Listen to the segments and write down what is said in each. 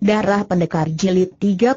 Darah Pendekar Jilid 30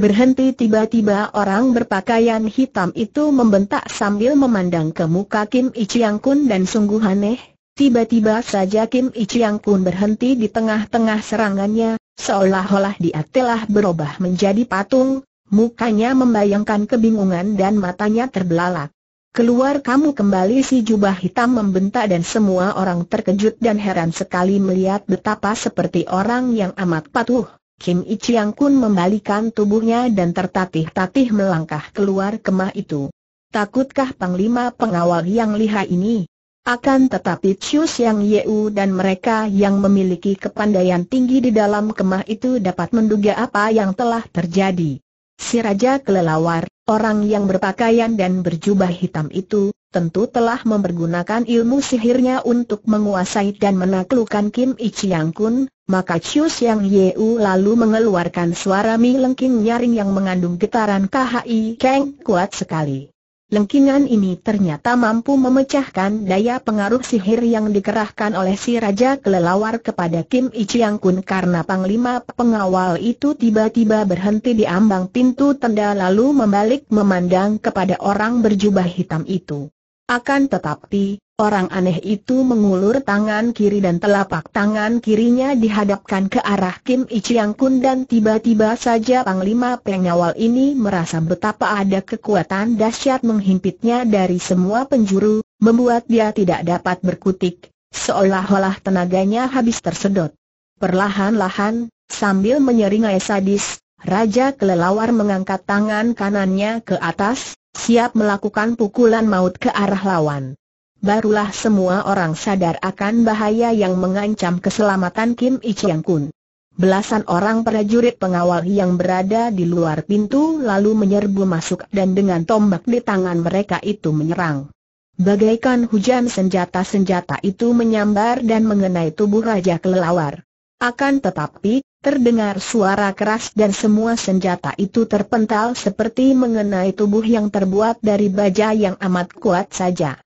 Berhenti tiba-tiba orang berpakaian hitam itu membentak sambil memandang ke muka Kim Ichiang Kun dan sungguh aneh. Tiba-tiba saja Kim Ichiang Kun berhenti di tengah-tengah serangannya, seolah-olah dia telah berubah menjadi patung, mukanya membayangkan kebingungan dan matanya terbelalak. Keluar kamu kembali si jubah hitam membentak dan semua orang terkejut dan heran sekali melihat betapa seperti orang yang amat patuh. Kim Ichiang Kun membalikan tubuhnya dan tertatih-tatih melangkah keluar kemah itu. Takutkah Panglima pengawal yang liha ini? Akan tetapi Chu Yang Yeu dan mereka yang memiliki kepandaian tinggi di dalam kemah itu dapat menduga apa yang telah terjadi. Si Raja Kelelawar, orang yang berpakaian dan berjubah hitam itu, tentu telah mempergunakan ilmu sihirnya untuk menguasai dan menaklukkan Kim Ichiang Kun, maka Chiu Siang Yeu lalu mengeluarkan suara mi lengking nyaring yang mengandung getaran KHI Keng kuat sekali. Lengkingan ini ternyata mampu memecahkan daya pengaruh sihir yang dikerahkan oleh si Raja Kelelawar kepada Kim Ichiang Kun karena panglima pengawal itu tiba-tiba berhenti di ambang pintu tenda lalu membalik memandang kepada orang berjubah hitam itu. Akan tetapi, Orang aneh itu mengulur tangan kiri dan telapak tangan kirinya dihadapkan ke arah Kim Ichiang Kun dan tiba-tiba saja Panglima Pengawal ini merasa betapa ada kekuatan dahsyat menghimpitnya dari semua penjuru, membuat dia tidak dapat berkutik, seolah-olah tenaganya habis tersedot. Perlahan-lahan, sambil menyeringai sadis, Raja Kelelawar mengangkat tangan kanannya ke atas, siap melakukan pukulan maut ke arah lawan barulah semua orang sadar akan bahaya yang mengancam keselamatan Kim I Chiang Kun. Belasan orang prajurit pengawal yang berada di luar pintu lalu menyerbu masuk dan dengan tombak di tangan mereka itu menyerang. Bagaikan hujan senjata-senjata itu menyambar dan mengenai tubuh Raja Kelelawar. Akan tetapi, terdengar suara keras dan semua senjata itu terpental seperti mengenai tubuh yang terbuat dari baja yang amat kuat saja.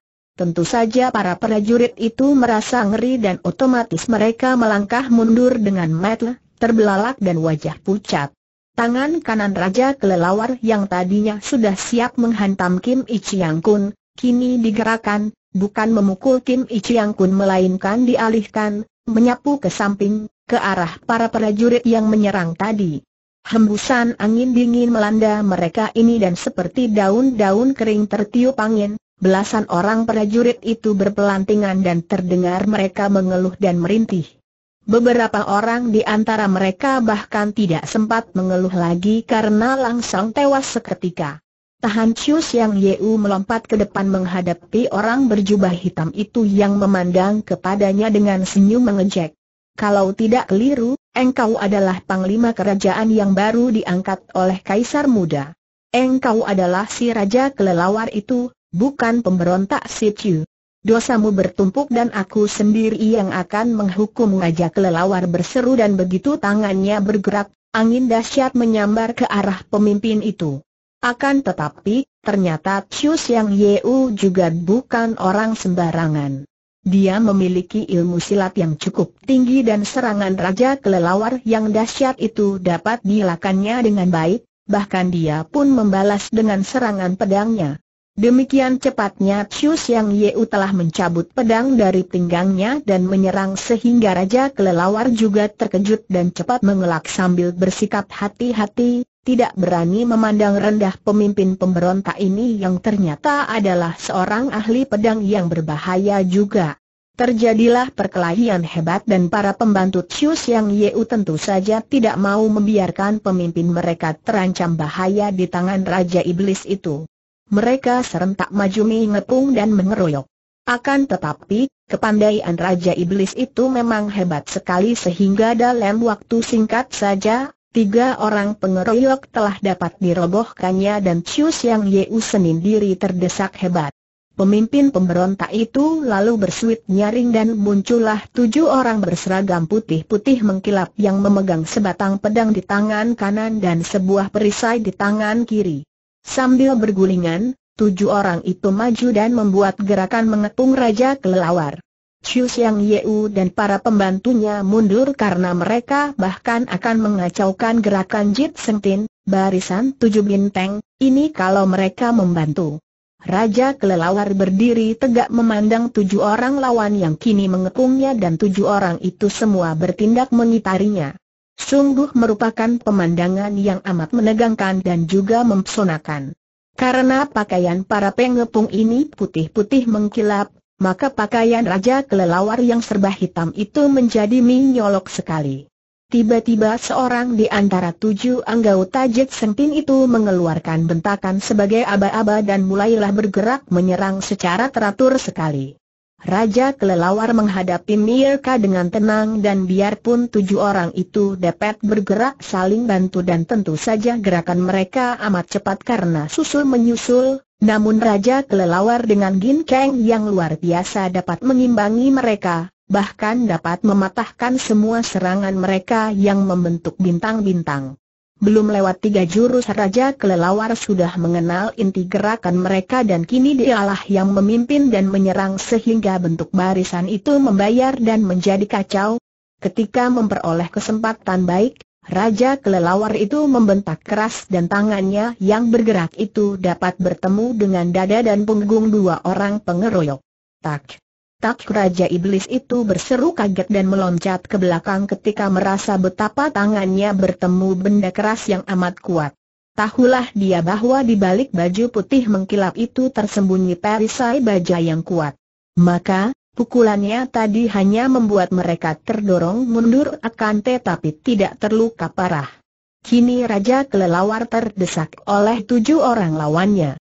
Tentu saja para prajurit itu merasa ngeri dan otomatis mereka melangkah mundur dengan metel, terbelalak dan wajah pucat. Tangan kanan Raja Kelelawar yang tadinya sudah siap menghantam Kim Ichiang Kun, kini digerakkan, bukan memukul Kim Ichiang Kun melainkan dialihkan, menyapu ke samping, ke arah para prajurit yang menyerang tadi. Hembusan angin dingin melanda mereka ini dan seperti daun-daun kering tertiup angin, Belasan orang prajurit itu berpelantingan dan terdengar mereka mengeluh dan merintih. Beberapa orang di antara mereka bahkan tidak sempat mengeluh lagi karena langsung tewas seketika. Tahan cius yang Yeu melompat ke depan menghadapi orang berjubah hitam itu yang memandang kepadanya dengan senyum mengejek. Kalau tidak keliru, engkau adalah panglima kerajaan yang baru diangkat oleh kaisar muda. Engkau adalah si raja kelelawar itu, bukan pemberontak si Chu. Dosamu bertumpuk dan aku sendiri yang akan menghukum wajah kelelawar berseru dan begitu tangannya bergerak, angin dahsyat menyambar ke arah pemimpin itu. Akan tetapi, ternyata Chiu Yang Yeu juga bukan orang sembarangan. Dia memiliki ilmu silat yang cukup tinggi dan serangan Raja Kelelawar yang dahsyat itu dapat dilakannya dengan baik, bahkan dia pun membalas dengan serangan pedangnya. Demikian cepatnya Chiu Yang Yeu telah mencabut pedang dari pinggangnya dan menyerang sehingga Raja Kelelawar juga terkejut dan cepat mengelak sambil bersikap hati-hati, tidak berani memandang rendah pemimpin pemberontak ini yang ternyata adalah seorang ahli pedang yang berbahaya juga. Terjadilah perkelahian hebat dan para pembantu Chiu Yang Yeu tentu saja tidak mau membiarkan pemimpin mereka terancam bahaya di tangan Raja Iblis itu. Mereka serentak maju mengepung dan mengeroyok. Akan tetapi, kepandaian Raja Iblis itu memang hebat sekali sehingga dalam waktu singkat saja, tiga orang pengeroyok telah dapat dirobohkannya dan Chiu yang Yeu diri terdesak hebat. Pemimpin pemberontak itu lalu bersuit nyaring dan muncullah tujuh orang berseragam putih-putih mengkilap yang memegang sebatang pedang di tangan kanan dan sebuah perisai di tangan kiri. Sambil bergulingan, tujuh orang itu maju dan membuat gerakan mengepung Raja Kelelawar. Chu Xiang Yeu dan para pembantunya mundur karena mereka bahkan akan mengacaukan gerakan Jit Seng Tin, barisan tujuh bintang, ini kalau mereka membantu. Raja Kelelawar berdiri tegak memandang tujuh orang lawan yang kini mengepungnya dan tujuh orang itu semua bertindak mengitarinya sungguh merupakan pemandangan yang amat menegangkan dan juga mempesonakan. Karena pakaian para pengepung ini putih-putih mengkilap, maka pakaian Raja Kelelawar yang serba hitam itu menjadi minyolok sekali. Tiba-tiba seorang di antara tujuh anggota Jet Sentin itu mengeluarkan bentakan sebagai aba-aba dan mulailah bergerak menyerang secara teratur sekali. Raja Kelelawar menghadapi Mirka dengan tenang dan biarpun tujuh orang itu dapat bergerak saling bantu dan tentu saja gerakan mereka amat cepat karena susul menyusul, namun Raja Kelelawar dengan ginkeng yang luar biasa dapat mengimbangi mereka, bahkan dapat mematahkan semua serangan mereka yang membentuk bintang-bintang. Belum lewat tiga jurus Raja Kelelawar sudah mengenal inti gerakan mereka dan kini dialah yang memimpin dan menyerang sehingga bentuk barisan itu membayar dan menjadi kacau. Ketika memperoleh kesempatan baik, Raja Kelelawar itu membentak keras dan tangannya yang bergerak itu dapat bertemu dengan dada dan punggung dua orang pengeroyok. Tak Tak Raja Iblis itu berseru kaget dan meloncat ke belakang ketika merasa betapa tangannya bertemu benda keras yang amat kuat. Tahulah dia bahwa di balik baju putih mengkilap itu tersembunyi perisai baja yang kuat. Maka, pukulannya tadi hanya membuat mereka terdorong mundur akan tetapi tidak terluka parah. Kini Raja Kelelawar terdesak oleh tujuh orang lawannya.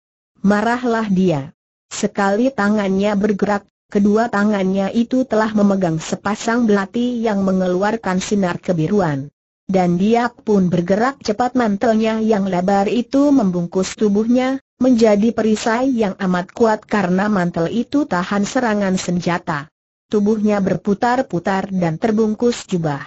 Marahlah dia. Sekali tangannya bergerak kedua tangannya itu telah memegang sepasang belati yang mengeluarkan sinar kebiruan. Dan dia pun bergerak cepat mantelnya yang lebar itu membungkus tubuhnya, menjadi perisai yang amat kuat karena mantel itu tahan serangan senjata. Tubuhnya berputar-putar dan terbungkus jubah.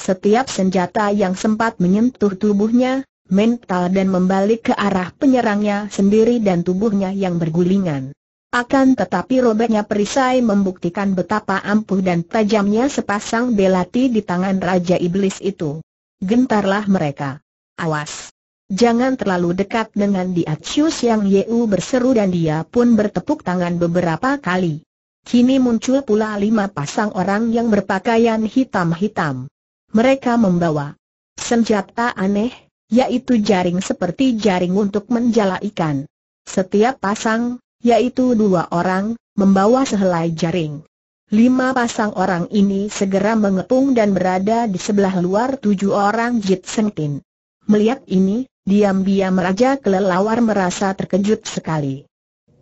Setiap senjata yang sempat menyentuh tubuhnya, mental dan membalik ke arah penyerangnya sendiri dan tubuhnya yang bergulingan. Akan tetapi robeknya perisai membuktikan betapa ampuh dan tajamnya sepasang belati di tangan Raja Iblis itu. Gentarlah mereka. Awas! Jangan terlalu dekat dengan dia yang Yeu berseru dan dia pun bertepuk tangan beberapa kali. Kini muncul pula lima pasang orang yang berpakaian hitam-hitam. Mereka membawa senjata aneh, yaitu jaring seperti jaring untuk menjala ikan. Setiap pasang yaitu dua orang, membawa sehelai jaring. Lima pasang orang ini segera mengepung dan berada di sebelah luar tujuh orang Jit Melihat ini, diam-diam Raja Kelelawar merasa terkejut sekali.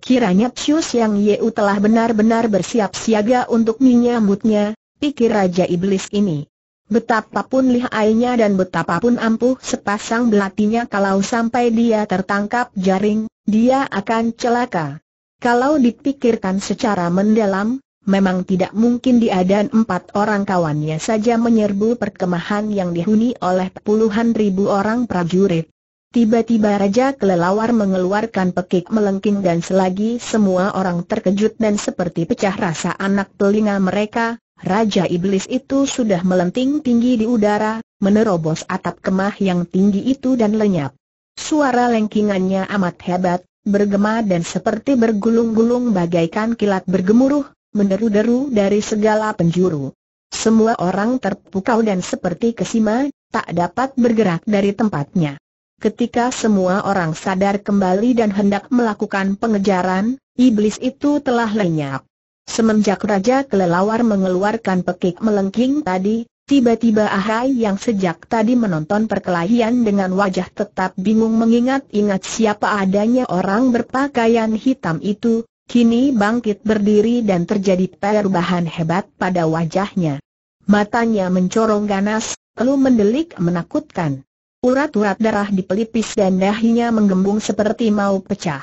Kiranya Chiu Yang Yeu telah benar-benar bersiap siaga untuk menyambutnya, pikir Raja Iblis ini. Betapapun lihainya dan betapapun ampuh sepasang belatinya kalau sampai dia tertangkap jaring, dia akan celaka. Kalau dipikirkan secara mendalam, memang tidak mungkin dia dan empat orang kawannya saja menyerbu perkemahan yang dihuni oleh puluhan ribu orang prajurit. Tiba-tiba Raja Kelelawar mengeluarkan pekik melengking dan selagi semua orang terkejut dan seperti pecah rasa anak telinga mereka, Raja Iblis itu sudah melenting tinggi di udara, menerobos atap kemah yang tinggi itu dan lenyap. Suara lengkingannya amat hebat, bergema dan seperti bergulung-gulung bagaikan kilat bergemuruh, meneru deru dari segala penjuru. Semua orang terpukau dan seperti kesima, tak dapat bergerak dari tempatnya. Ketika semua orang sadar kembali dan hendak melakukan pengejaran, iblis itu telah lenyap. Semenjak Raja Kelelawar mengeluarkan pekik melengking tadi, Tiba-tiba Ahai yang sejak tadi menonton perkelahian dengan wajah tetap bingung mengingat-ingat siapa adanya orang berpakaian hitam itu, kini bangkit berdiri dan terjadi perubahan hebat pada wajahnya. Matanya mencorong ganas, lalu mendelik menakutkan. Urat-urat darah di pelipis dan dahinya menggembung seperti mau pecah.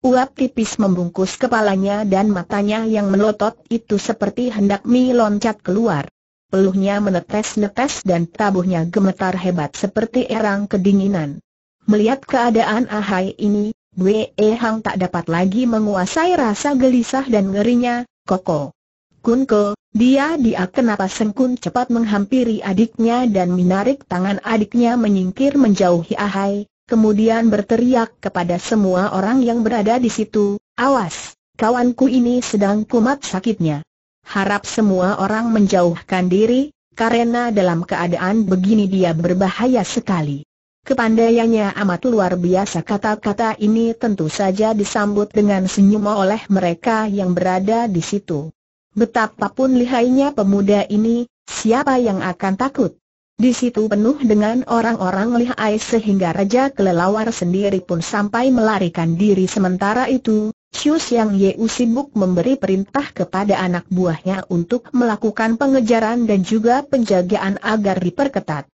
Uap tipis membungkus kepalanya dan matanya yang melotot itu seperti hendak meloncat keluar peluhnya menetes-netes dan tabuhnya gemetar hebat seperti erang kedinginan. Melihat keadaan Ahai ini, Wei Hang tak dapat lagi menguasai rasa gelisah dan ngerinya, Koko. Kunko, dia dia kenapa Sengkun cepat menghampiri adiknya dan menarik tangan adiknya menyingkir menjauhi Ahai, kemudian berteriak kepada semua orang yang berada di situ, awas, kawanku ini sedang kumat sakitnya harap semua orang menjauhkan diri, karena dalam keadaan begini dia berbahaya sekali. Kepandaiannya amat luar biasa kata-kata ini tentu saja disambut dengan senyum oleh mereka yang berada di situ. Betapapun lihainya pemuda ini, siapa yang akan takut? Di situ penuh dengan orang-orang lihai sehingga Raja Kelelawar sendiri pun sampai melarikan diri sementara itu, Chiu yang Yeu sibuk memberi perintah kepada anak buahnya untuk melakukan pengejaran dan juga penjagaan agar diperketat.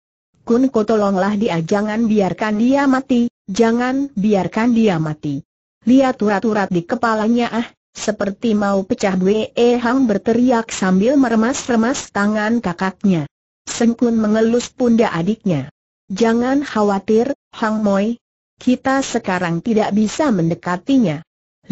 Kun Ko tolonglah dia jangan biarkan dia mati, jangan biarkan dia mati. Lihat urat-urat di kepalanya ah, seperti mau pecah Wei Hang berteriak sambil meremas-remas tangan kakaknya. Sengkun mengelus pundak adiknya. Jangan khawatir, Hang Moi. Kita sekarang tidak bisa mendekatinya.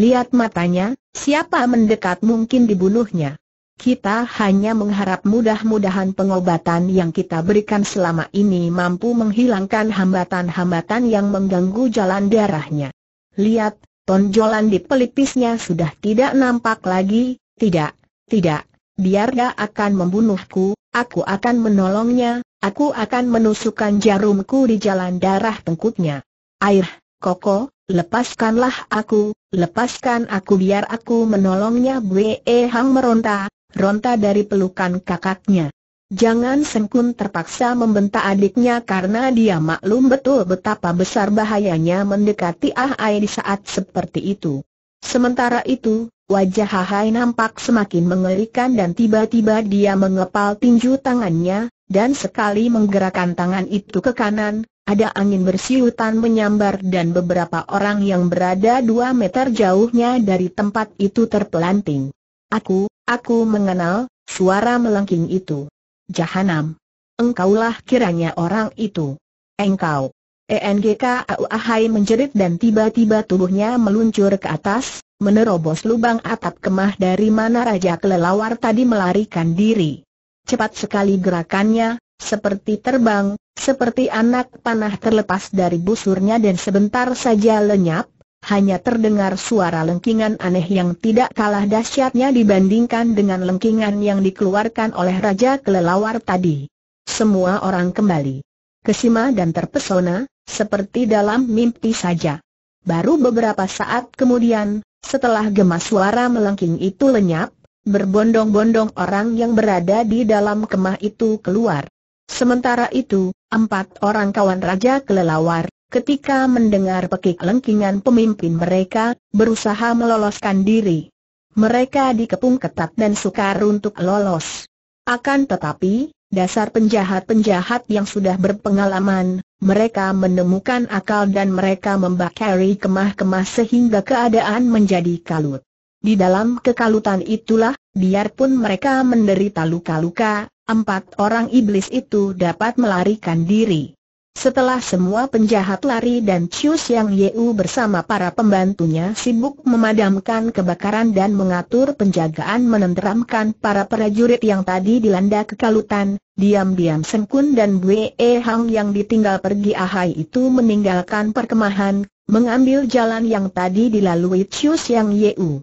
Lihat matanya, siapa mendekat mungkin dibunuhnya. Kita hanya mengharap mudah-mudahan pengobatan yang kita berikan selama ini mampu menghilangkan hambatan-hambatan yang mengganggu jalan darahnya. Lihat, tonjolan di pelipisnya sudah tidak nampak lagi, tidak, tidak, biar dia akan membunuhku, aku akan menolongnya, aku akan menusukkan jarumku di jalan darah tengkutnya. Air, Koko, lepaskanlah aku, lepaskan aku biar aku menolongnya Bwe Hang meronta, ronta dari pelukan kakaknya. Jangan Sengkun terpaksa membentak adiknya karena dia maklum betul betapa besar bahayanya mendekati Ah Ai di saat seperti itu. Sementara itu, wajah Ah Ai nampak semakin mengerikan dan tiba-tiba dia mengepal tinju tangannya, dan sekali menggerakkan tangan itu ke kanan, ada angin bersiutan menyambar dan beberapa orang yang berada dua meter jauhnya dari tempat itu terpelanting. Aku, aku mengenal, suara melengking itu. Jahanam. Engkaulah kiranya orang itu. Engkau. ENGKAUAHAI menjerit dan tiba-tiba tubuhnya meluncur ke atas, menerobos lubang atap kemah dari mana Raja Kelelawar tadi melarikan diri. Cepat sekali gerakannya, seperti terbang, seperti anak panah terlepas dari busurnya dan sebentar saja lenyap, hanya terdengar suara lengkingan aneh yang tidak kalah dahsyatnya dibandingkan dengan lengkingan yang dikeluarkan oleh Raja Kelelawar tadi. Semua orang kembali kesima dan terpesona, seperti dalam mimpi saja. Baru beberapa saat kemudian, setelah gemas suara melengking itu lenyap, berbondong-bondong orang yang berada di dalam kemah itu keluar. Sementara itu, empat orang kawan Raja Kelelawar, ketika mendengar pekik lengkingan pemimpin mereka, berusaha meloloskan diri. Mereka dikepung ketat dan sukar untuk lolos. Akan tetapi, dasar penjahat-penjahat yang sudah berpengalaman, mereka menemukan akal dan mereka membakari kemah-kemah sehingga keadaan menjadi kalut. Di dalam kekalutan itulah, biarpun mereka menderita luka-luka, empat orang iblis itu dapat melarikan diri. Setelah semua penjahat lari dan Chiu Yang Yeu bersama para pembantunya sibuk memadamkan kebakaran dan mengatur penjagaan menenteramkan para prajurit yang tadi dilanda kekalutan, diam-diam Sen dan Bue Hang yang ditinggal pergi ahai itu meninggalkan perkemahan, mengambil jalan yang tadi dilalui Chiu Yang Yeu.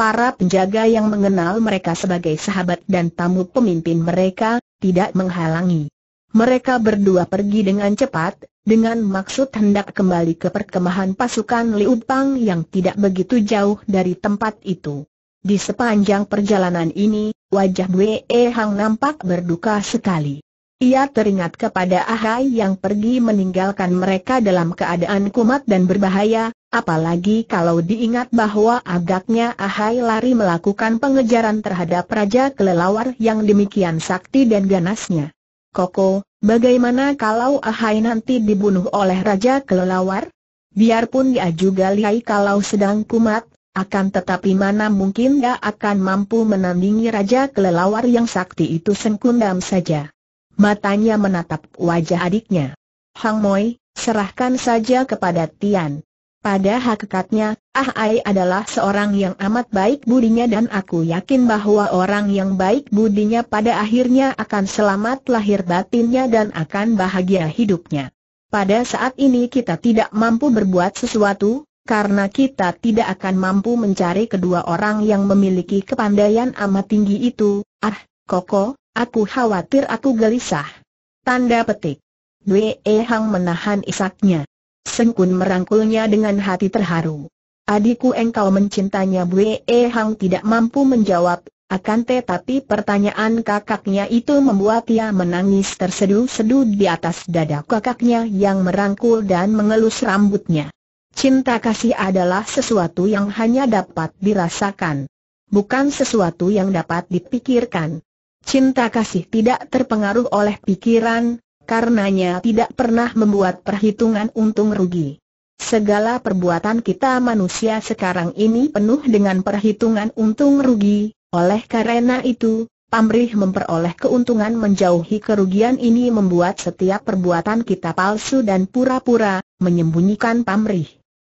Para penjaga yang mengenal mereka sebagai sahabat dan tamu pemimpin mereka, tidak menghalangi. Mereka berdua pergi dengan cepat, dengan maksud hendak kembali ke perkemahan pasukan Liu Pang yang tidak begitu jauh dari tempat itu. Di sepanjang perjalanan ini, wajah Wei Hang nampak berduka sekali. Ia teringat kepada Ahai yang pergi meninggalkan mereka dalam keadaan kumat dan berbahaya, Apalagi kalau diingat bahwa agaknya Ahai lari melakukan pengejaran terhadap Raja Kelelawar yang demikian sakti dan ganasnya. Koko, bagaimana kalau Ahai nanti dibunuh oleh Raja Kelelawar? Biarpun dia juga lihai kalau sedang kumat, akan tetapi mana mungkin dia akan mampu menandingi Raja Kelelawar yang sakti itu sengkundam saja. Matanya menatap wajah adiknya. Hang Moi, serahkan saja kepada Tian. Pada hakikatnya, Ah Ai adalah seorang yang amat baik budinya dan aku yakin bahwa orang yang baik budinya pada akhirnya akan selamat lahir batinnya dan akan bahagia hidupnya. Pada saat ini kita tidak mampu berbuat sesuatu, karena kita tidak akan mampu mencari kedua orang yang memiliki kepandaian amat tinggi itu. Ah, Koko, aku khawatir aku gelisah. Tanda petik. Dwe Hang menahan isaknya. Sengkun merangkulnya dengan hati terharu. Adikku engkau mencintanya Bue Hang tidak mampu menjawab, akan tetapi pertanyaan kakaknya itu membuat ia menangis terseduh-seduh di atas dada kakaknya yang merangkul dan mengelus rambutnya. Cinta kasih adalah sesuatu yang hanya dapat dirasakan. Bukan sesuatu yang dapat dipikirkan. Cinta kasih tidak terpengaruh oleh pikiran, Karenanya tidak pernah membuat perhitungan untung rugi. Segala perbuatan kita manusia sekarang ini penuh dengan perhitungan untung rugi, oleh karena itu, pamrih memperoleh keuntungan menjauhi kerugian ini membuat setiap perbuatan kita palsu dan pura-pura, menyembunyikan pamrih.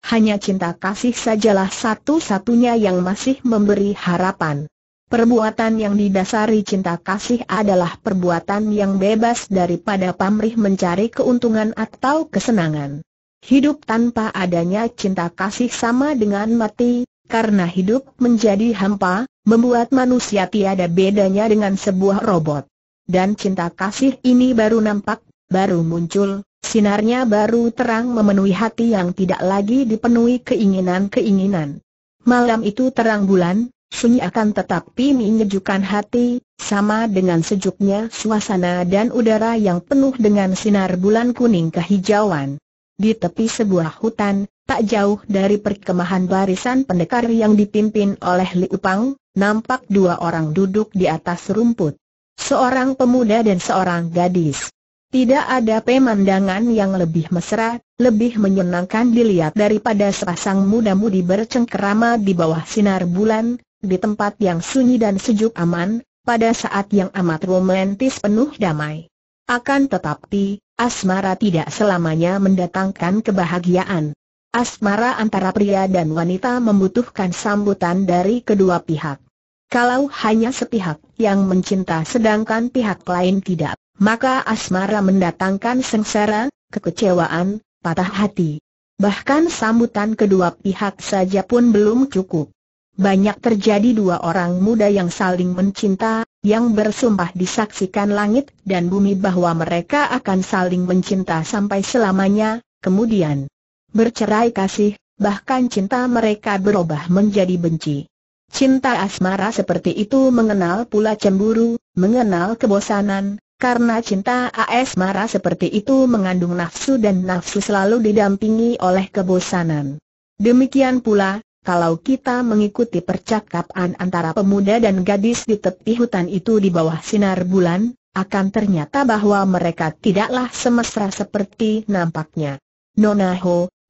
Hanya cinta kasih sajalah satu-satunya yang masih memberi harapan. Perbuatan yang didasari cinta kasih adalah perbuatan yang bebas daripada pamrih mencari keuntungan atau kesenangan. Hidup tanpa adanya cinta kasih sama dengan mati, karena hidup menjadi hampa, membuat manusia tiada bedanya dengan sebuah robot. Dan cinta kasih ini baru nampak, baru muncul, sinarnya baru terang memenuhi hati yang tidak lagi dipenuhi keinginan-keinginan. Malam itu terang bulan, sunyi akan tetapi menyejukkan hati, sama dengan sejuknya suasana dan udara yang penuh dengan sinar bulan kuning kehijauan. Di tepi sebuah hutan, tak jauh dari perkemahan barisan pendekar yang dipimpin oleh Li Upang, nampak dua orang duduk di atas rumput. Seorang pemuda dan seorang gadis. Tidak ada pemandangan yang lebih mesra, lebih menyenangkan dilihat daripada sepasang muda-mudi bercengkerama di bawah sinar bulan, di tempat yang sunyi dan sejuk aman, pada saat yang amat romantis penuh damai. Akan tetapi, asmara tidak selamanya mendatangkan kebahagiaan. Asmara antara pria dan wanita membutuhkan sambutan dari kedua pihak. Kalau hanya sepihak yang mencinta sedangkan pihak lain tidak, maka asmara mendatangkan sengsara, kekecewaan, patah hati. Bahkan sambutan kedua pihak saja pun belum cukup banyak terjadi dua orang muda yang saling mencinta, yang bersumpah disaksikan langit dan bumi bahwa mereka akan saling mencinta sampai selamanya, kemudian bercerai kasih, bahkan cinta mereka berubah menjadi benci. Cinta asmara seperti itu mengenal pula cemburu, mengenal kebosanan, karena cinta asmara seperti itu mengandung nafsu dan nafsu selalu didampingi oleh kebosanan. Demikian pula, kalau kita mengikuti percakapan antara pemuda dan gadis di tepi hutan itu di bawah sinar bulan, akan ternyata bahwa mereka tidaklah semesra seperti nampaknya. Nona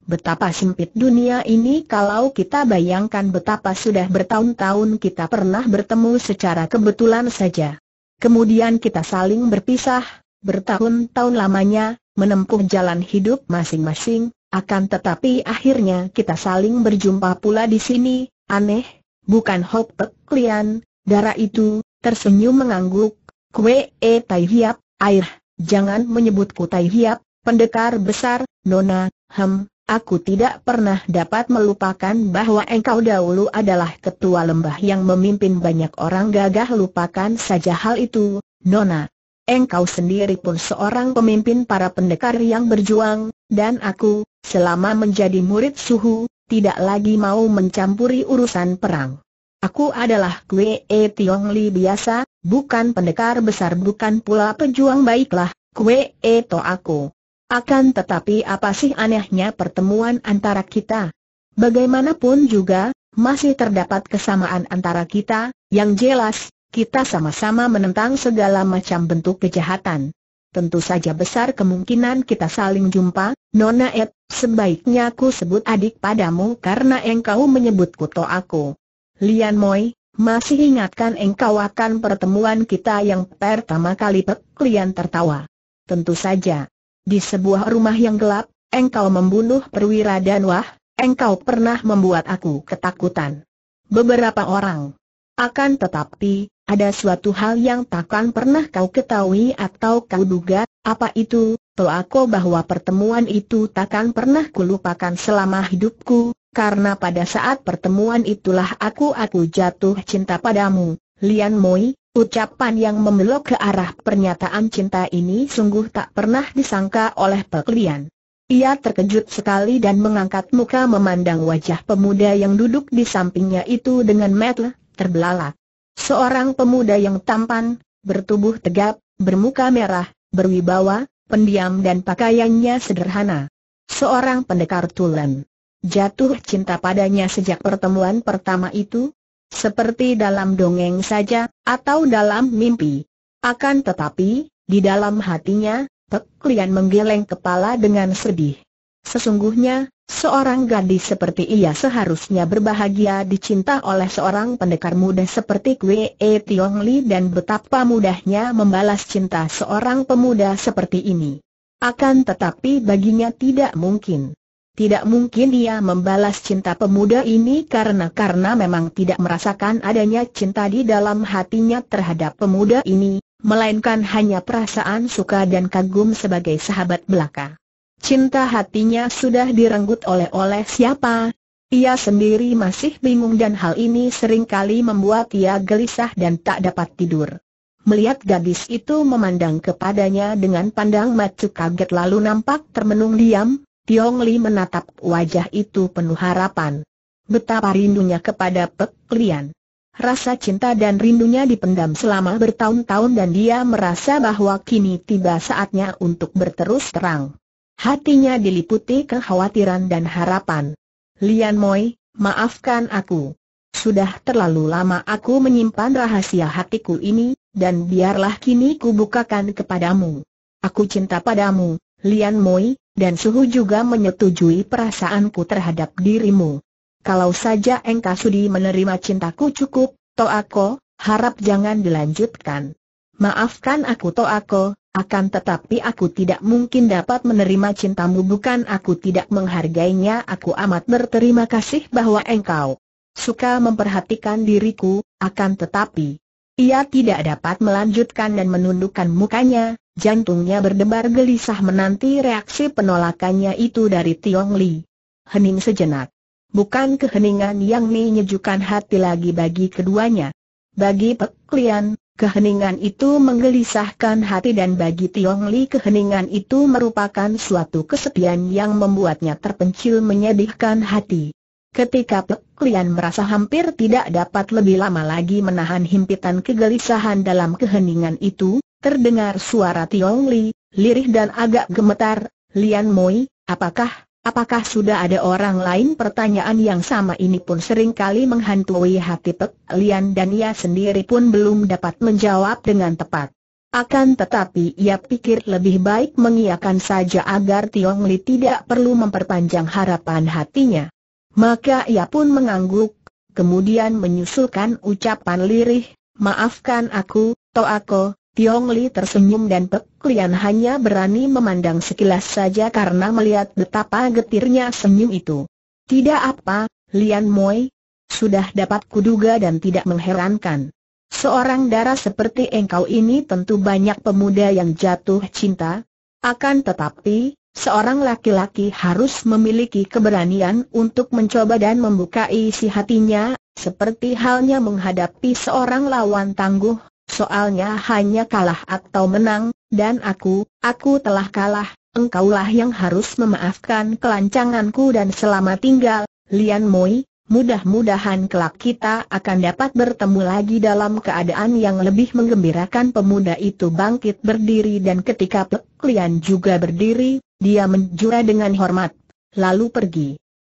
betapa sempit dunia ini kalau kita bayangkan betapa sudah bertahun-tahun kita pernah bertemu secara kebetulan saja. Kemudian kita saling berpisah, bertahun-tahun lamanya, menempuh jalan hidup masing-masing, akan tetapi akhirnya kita saling berjumpa pula di sini, aneh, bukan Hop Pek Lian, darah itu, tersenyum mengangguk, kue e tai hiap, air, jangan menyebutku tai hiap, pendekar besar, nona, hem, Aku tidak pernah dapat melupakan bahwa engkau dahulu adalah ketua lembah yang memimpin banyak orang gagah lupakan saja hal itu, Nona. Engkau sendiri pun seorang pemimpin para pendekar yang berjuang, dan aku, selama menjadi murid suhu, tidak lagi mau mencampuri urusan perang. Aku adalah Kwe E Tiong Li biasa, bukan pendekar besar bukan pula pejuang baiklah, Kwe E To aku. Akan tetapi apa sih anehnya pertemuan antara kita? Bagaimanapun juga, masih terdapat kesamaan antara kita, yang jelas, kita sama-sama menentang segala macam bentuk kejahatan. Tentu saja besar kemungkinan kita saling jumpa, Nona Ed, sebaiknya ku sebut adik padamu karena engkau menyebutku aku. Lian Moi, masih ingatkan engkau akan pertemuan kita yang pertama kali pek, Lian tertawa. Tentu saja. Di sebuah rumah yang gelap, engkau membunuh perwira dan wah, engkau pernah membuat aku ketakutan. Beberapa orang. Akan tetapi, ada suatu hal yang takkan pernah kau ketahui atau kau duga, apa itu? Tahu aku bahwa pertemuan itu takkan pernah kulupakan selama hidupku, karena pada saat pertemuan itulah aku-aku jatuh cinta padamu. Lian Moi, ucapan yang membelok ke arah pernyataan cinta ini sungguh tak pernah disangka oleh Pek Lian. Ia terkejut sekali dan mengangkat muka memandang wajah pemuda yang duduk di sampingnya itu dengan metel, terbelalak. Seorang pemuda yang tampan, bertubuh tegap, bermuka merah, berwibawa, pendiam dan pakaiannya sederhana. Seorang pendekar tulen. Jatuh cinta padanya sejak pertemuan pertama itu? Seperti dalam dongeng saja, atau dalam mimpi. Akan tetapi, di dalam hatinya, Pek Lian menggeleng kepala dengan sedih. Sesungguhnya, Seorang gadis seperti ia seharusnya berbahagia dicinta oleh seorang pendekar muda seperti Kwee e Tiong Li dan betapa mudahnya membalas cinta seorang pemuda seperti ini. Akan tetapi baginya tidak mungkin. Tidak mungkin ia membalas cinta pemuda ini karena karena memang tidak merasakan adanya cinta di dalam hatinya terhadap pemuda ini, melainkan hanya perasaan suka dan kagum sebagai sahabat belaka. Cinta hatinya sudah direnggut oleh-oleh siapa? Ia sendiri masih bingung dan hal ini seringkali membuat ia gelisah dan tak dapat tidur. Melihat gadis itu memandang kepadanya dengan pandang macu kaget lalu nampak termenung diam, Tiong Li menatap wajah itu penuh harapan. Betapa rindunya kepada Pek Lian. Rasa cinta dan rindunya dipendam selama bertahun-tahun dan dia merasa bahwa kini tiba saatnya untuk berterus terang. Hatinya diliputi kekhawatiran dan harapan. Lian Moi, maafkan aku. Sudah terlalu lama aku menyimpan rahasia hatiku ini, dan biarlah kini ku bukakan kepadamu. Aku cinta padamu, Lian Moi, dan Suhu juga menyetujui perasaanku terhadap dirimu. Kalau saja engkau sudi menerima cintaku cukup, Toako, harap jangan dilanjutkan. Maafkan aku Toako, akan tetapi aku tidak mungkin dapat menerima cintamu bukan aku tidak menghargainya aku amat berterima kasih bahwa engkau suka memperhatikan diriku, akan tetapi ia tidak dapat melanjutkan dan menundukkan mukanya, jantungnya berdebar gelisah menanti reaksi penolakannya itu dari Tiong Li. Hening sejenak. Bukan keheningan yang menyejukkan hati lagi bagi keduanya. Bagi Pek Lian, Keheningan itu menggelisahkan hati dan bagi Tiong Li keheningan itu merupakan suatu kesepian yang membuatnya terpencil menyedihkan hati. Ketika Pek Lian merasa hampir tidak dapat lebih lama lagi menahan himpitan kegelisahan dalam keheningan itu, terdengar suara Tiong Li, lirih dan agak gemetar, Lian Moi, apakah Apakah sudah ada orang lain pertanyaan yang sama ini pun sering kali menghantui hati Pek Lian dan ia sendiri pun belum dapat menjawab dengan tepat. Akan tetapi ia pikir lebih baik mengiakan saja agar Tiong Li tidak perlu memperpanjang harapan hatinya. Maka ia pun mengangguk, kemudian menyusulkan ucapan lirih, maafkan aku, Toako, Tiong Li tersenyum dan Pek Lian hanya berani memandang sekilas saja karena melihat betapa getirnya senyum itu. Tidak apa, Lian Moi. Sudah dapat kuduga dan tidak mengherankan. Seorang darah seperti engkau ini tentu banyak pemuda yang jatuh cinta. Akan tetapi, seorang laki-laki harus memiliki keberanian untuk mencoba dan membuka isi hatinya, seperti halnya menghadapi seorang lawan tangguh soalnya hanya kalah atau menang, dan aku, aku telah kalah, engkaulah yang harus memaafkan kelancanganku dan selama tinggal, Lian Moi, mudah-mudahan kelak kita akan dapat bertemu lagi dalam keadaan yang lebih menggembirakan pemuda itu bangkit berdiri dan ketika Pek Lian juga berdiri, dia menjura dengan hormat, lalu pergi.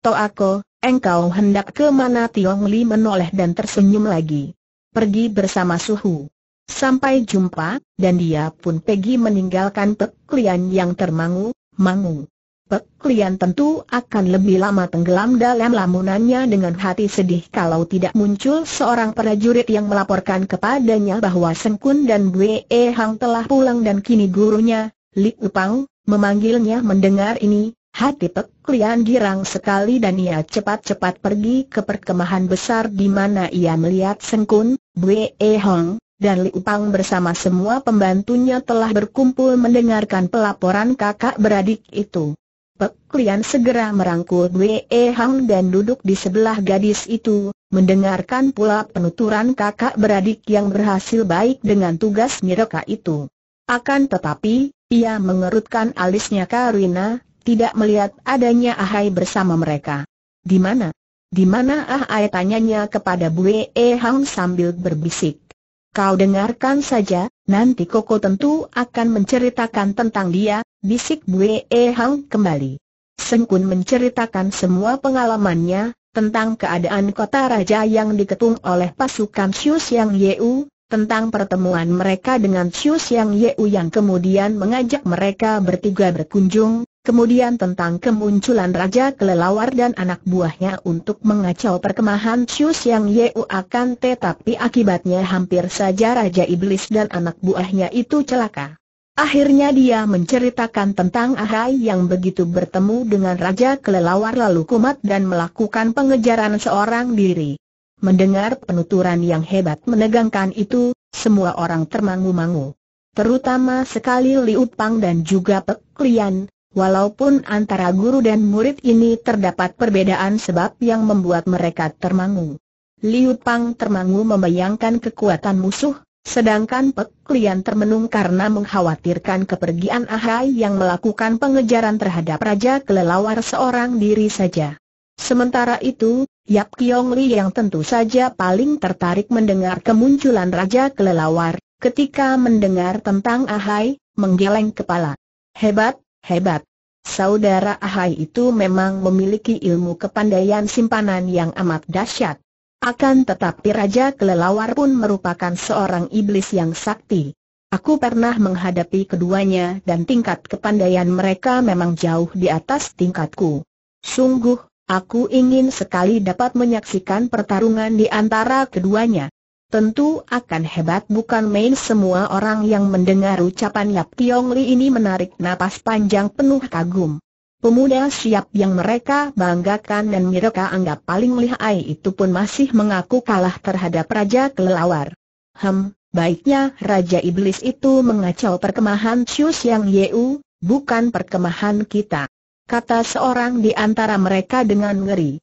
aku, engkau hendak ke mana? Tiong Li menoleh dan tersenyum lagi. Pergi bersama suhu. Sampai jumpa, dan dia pun pergi meninggalkan Pek yang termangu, mangu. Pek tentu akan lebih lama tenggelam dalam lamunannya dengan hati sedih kalau tidak muncul seorang prajurit yang melaporkan kepadanya bahwa Sengkun dan Bwe Hang telah pulang dan kini gurunya, Li Upang, memanggilnya mendengar ini, hati Pek girang sekali dan ia cepat-cepat pergi ke perkemahan besar di mana ia melihat Sengkun, Bwe Hang, dan Li Upang bersama semua pembantunya telah berkumpul mendengarkan pelaporan kakak beradik itu. Pek Lian segera merangkul Wee Hang dan duduk di sebelah gadis itu, mendengarkan pula penuturan kakak beradik yang berhasil baik dengan tugas mereka itu. Akan tetapi, ia mengerutkan alisnya Karina, tidak melihat adanya Ahai bersama mereka. Di mana? Di mana Ahai tanyanya kepada Wee Hang sambil berbisik. Kau dengarkan saja, nanti Koko tentu akan menceritakan tentang dia, bisik Bue e Hang kembali. Sengkun menceritakan semua pengalamannya, tentang keadaan kota raja yang diketung oleh pasukan Xiu Yang Yeu, tentang pertemuan mereka dengan Xiu Yang Yeu yang kemudian mengajak mereka bertiga berkunjung, Kemudian tentang kemunculan Raja Kelelawar dan anak buahnya untuk mengacau perkemahan Shus yang Yeu akan tetapi akibatnya hampir saja Raja Iblis dan anak buahnya itu celaka. Akhirnya dia menceritakan tentang Ahai yang begitu bertemu dengan Raja Kelelawar lalu kumat dan melakukan pengejaran seorang diri. Mendengar penuturan yang hebat menegangkan itu, semua orang termangu-mangu. Terutama sekali Liu Pang dan juga Pek Lian, Walaupun antara guru dan murid ini terdapat perbedaan sebab yang membuat mereka termangu. Liu Pang termangu membayangkan kekuatan musuh, sedangkan Pek Lian termenung karena mengkhawatirkan kepergian Ahai yang melakukan pengejaran terhadap Raja Kelelawar seorang diri saja. Sementara itu, Yap Kiong Li yang tentu saja paling tertarik mendengar kemunculan Raja Kelelawar, ketika mendengar tentang Ahai, menggeleng kepala. Hebat, Hebat. Saudara Ahai itu memang memiliki ilmu kepandaian simpanan yang amat dahsyat. Akan tetapi Raja Kelelawar pun merupakan seorang iblis yang sakti. Aku pernah menghadapi keduanya dan tingkat kepandaian mereka memang jauh di atas tingkatku. Sungguh, aku ingin sekali dapat menyaksikan pertarungan di antara keduanya. Tentu akan hebat bukan main semua orang yang mendengar ucapan Yap Tiong Li ini menarik napas panjang penuh kagum. Pemuda siap yang mereka banggakan dan mereka anggap paling lihai itu pun masih mengaku kalah terhadap Raja Kelelawar. Hem, baiknya Raja Iblis itu mengacau perkemahan Cius Yang Yeu, bukan perkemahan kita. Kata seorang di antara mereka dengan ngeri.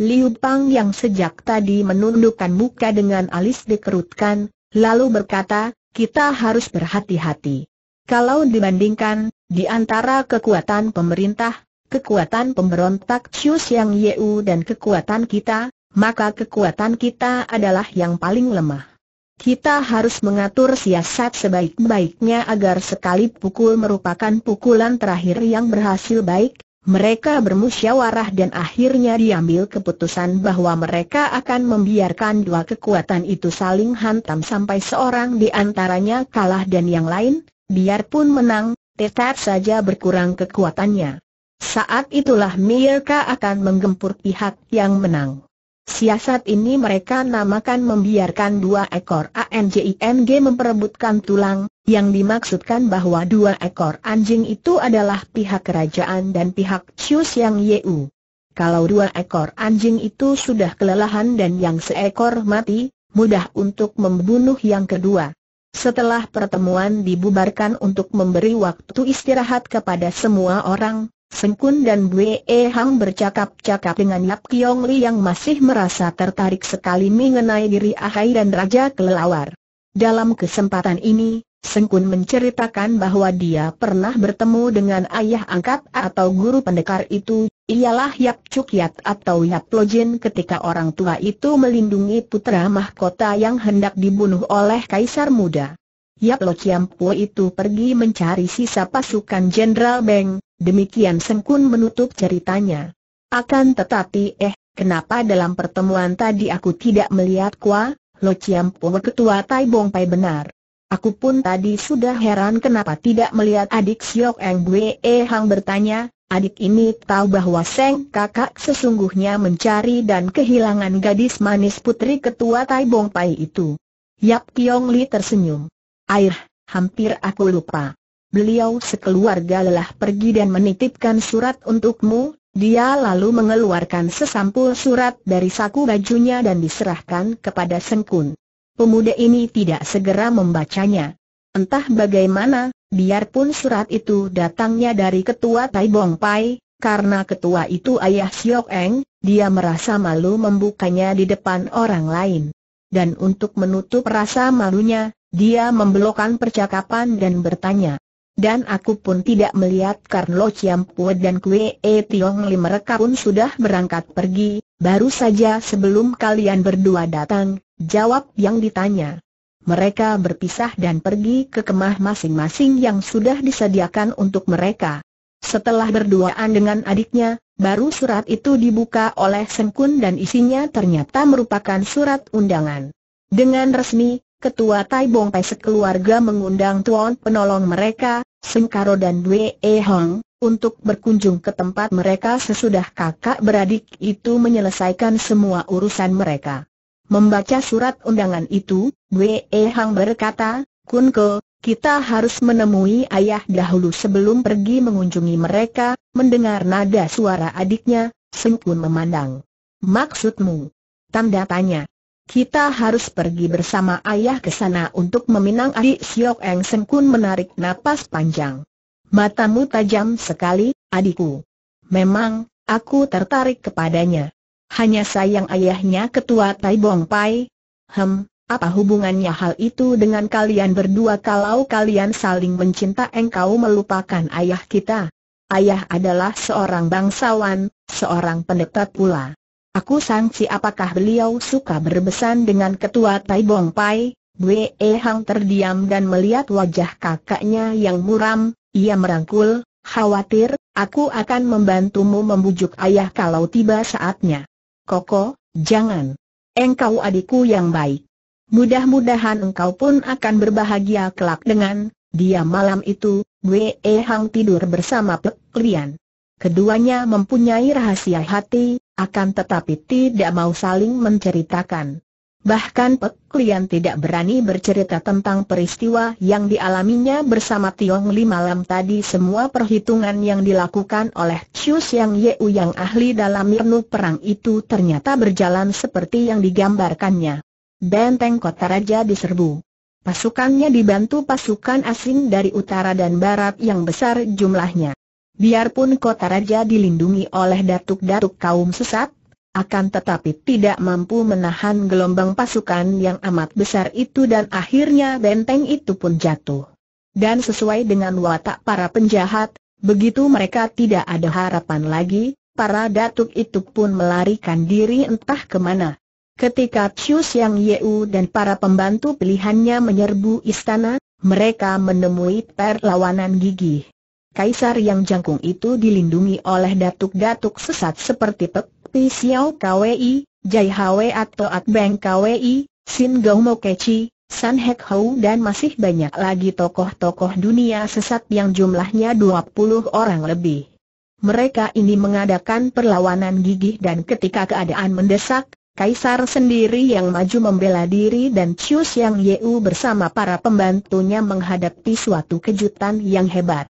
Liu Pang yang sejak tadi menundukkan muka dengan alis dikerutkan, lalu berkata, kita harus berhati-hati. Kalau dibandingkan, di antara kekuatan pemerintah, kekuatan pemberontak Chiu Yang Yeu dan kekuatan kita, maka kekuatan kita adalah yang paling lemah. Kita harus mengatur siasat sebaik-baiknya agar sekali pukul merupakan pukulan terakhir yang berhasil baik, mereka bermusyawarah dan akhirnya diambil keputusan bahwa mereka akan membiarkan dua kekuatan itu saling hantam sampai seorang di antaranya kalah dan yang lain, biarpun menang, tetap saja berkurang kekuatannya. Saat itulah mereka akan menggempur pihak yang menang. Siasat ini mereka namakan membiarkan dua ekor anjing memperebutkan tulang, yang dimaksudkan bahwa dua ekor anjing itu adalah pihak kerajaan dan pihak Cius yang Yeu. Kalau dua ekor anjing itu sudah kelelahan dan yang seekor mati, mudah untuk membunuh yang kedua. Setelah pertemuan dibubarkan untuk memberi waktu istirahat kepada semua orang, Sengkun dan Bwe Hang bercakap-cakap dengan Yap Kiong Li yang masih merasa tertarik sekali mengenai diri Ahai dan Raja Kelelawar. Dalam kesempatan ini, Sengkun menceritakan bahwa dia pernah bertemu dengan ayah angkat atau guru pendekar itu, ialah Yap Cukyat atau Yap Lojin ketika orang tua itu melindungi putra mahkota yang hendak dibunuh oleh kaisar muda. Yap Lo Chiam Pu itu pergi mencari sisa pasukan Jenderal Beng, Demikian Sengkun menutup ceritanya. Akan tetapi eh, kenapa dalam pertemuan tadi aku tidak melihat Kwa, Lo Chiam Pua ketua Tai Bong Pai benar. Aku pun tadi sudah heran kenapa tidak melihat adik Siok Eng eh Hang bertanya, adik ini tahu bahwa Seng kakak sesungguhnya mencari dan kehilangan gadis manis putri ketua Tai Bong Pai itu. Yap Kiong Li tersenyum. Air, hampir aku lupa. Beliau sekeluarga lelah pergi dan menitipkan surat untukmu, dia lalu mengeluarkan sesampul surat dari saku bajunya dan diserahkan kepada Sengkun. Pemuda ini tidak segera membacanya. Entah bagaimana, biarpun surat itu datangnya dari ketua Tai Bong Pai, karena ketua itu ayah Siok Eng, dia merasa malu membukanya di depan orang lain. Dan untuk menutup rasa malunya, dia membelokkan percakapan dan bertanya, dan aku pun tidak melihat Karlo Chiampue dan Kue E Tiong Li mereka pun sudah berangkat pergi, baru saja sebelum kalian berdua datang, jawab yang ditanya. Mereka berpisah dan pergi ke kemah masing-masing yang sudah disediakan untuk mereka. Setelah berduaan dengan adiknya, baru surat itu dibuka oleh Sengkun dan isinya ternyata merupakan surat undangan. Dengan resmi, Ketua Tai Bong Pai sekeluarga mengundang tuan penolong mereka, Karo dan Dwe E Hong, untuk berkunjung ke tempat mereka sesudah kakak beradik itu menyelesaikan semua urusan mereka. Membaca surat undangan itu, Dwe E Hong berkata, Kun Ke, kita harus menemui ayah dahulu sebelum pergi mengunjungi mereka, mendengar nada suara adiknya, Sengkun memandang. Maksudmu? Tanda tanya. Kita harus pergi bersama ayah ke sana untuk meminang adik Siok Eng Sengkun menarik napas panjang. Matamu tajam sekali, adikku. Memang, aku tertarik kepadanya. Hanya sayang ayahnya ketua Tai Bong Pai. Hem, apa hubungannya hal itu dengan kalian berdua kalau kalian saling mencinta engkau melupakan ayah kita? Ayah adalah seorang bangsawan, seorang pendeta pula. Aku sangsi apakah beliau suka berbesan dengan ketua Tai Bong Pai? Wee Hang terdiam dan melihat wajah kakaknya yang muram, ia merangkul, khawatir, aku akan membantumu membujuk ayah kalau tiba saatnya. Koko, jangan. Engkau adikku yang baik. Mudah-mudahan engkau pun akan berbahagia kelak dengan dia malam itu, Wee Hang tidur bersama Pek Lian. Keduanya mempunyai rahasia hati, akan tetapi tidak mau saling menceritakan. Bahkan Pek Lian tidak berani bercerita tentang peristiwa yang dialaminya bersama Tiong Li malam tadi semua perhitungan yang dilakukan oleh Chiu Yang Yeu yang ahli dalam ilmu perang itu ternyata berjalan seperti yang digambarkannya. Benteng kota raja diserbu. Pasukannya dibantu pasukan asing dari utara dan barat yang besar jumlahnya biarpun kota raja dilindungi oleh datuk-datuk kaum sesat, akan tetapi tidak mampu menahan gelombang pasukan yang amat besar itu dan akhirnya benteng itu pun jatuh. Dan sesuai dengan watak para penjahat, begitu mereka tidak ada harapan lagi, para datuk itu pun melarikan diri entah kemana. Ketika Chiu Yang Yeu dan para pembantu pilihannya menyerbu istana, mereka menemui perlawanan gigih. Kaisar yang jangkung itu dilindungi oleh datuk-datuk sesat seperti Pek, Pi Xiao Kwei, Jai Hwe atau At Beng Kwei, Sin Gao Mo Kechi, San Hek Hou dan masih banyak lagi tokoh-tokoh dunia sesat yang jumlahnya 20 orang lebih. Mereka ini mengadakan perlawanan gigih dan ketika keadaan mendesak, Kaisar sendiri yang maju membela diri dan Chiu Yang Yeu bersama para pembantunya menghadapi suatu kejutan yang hebat.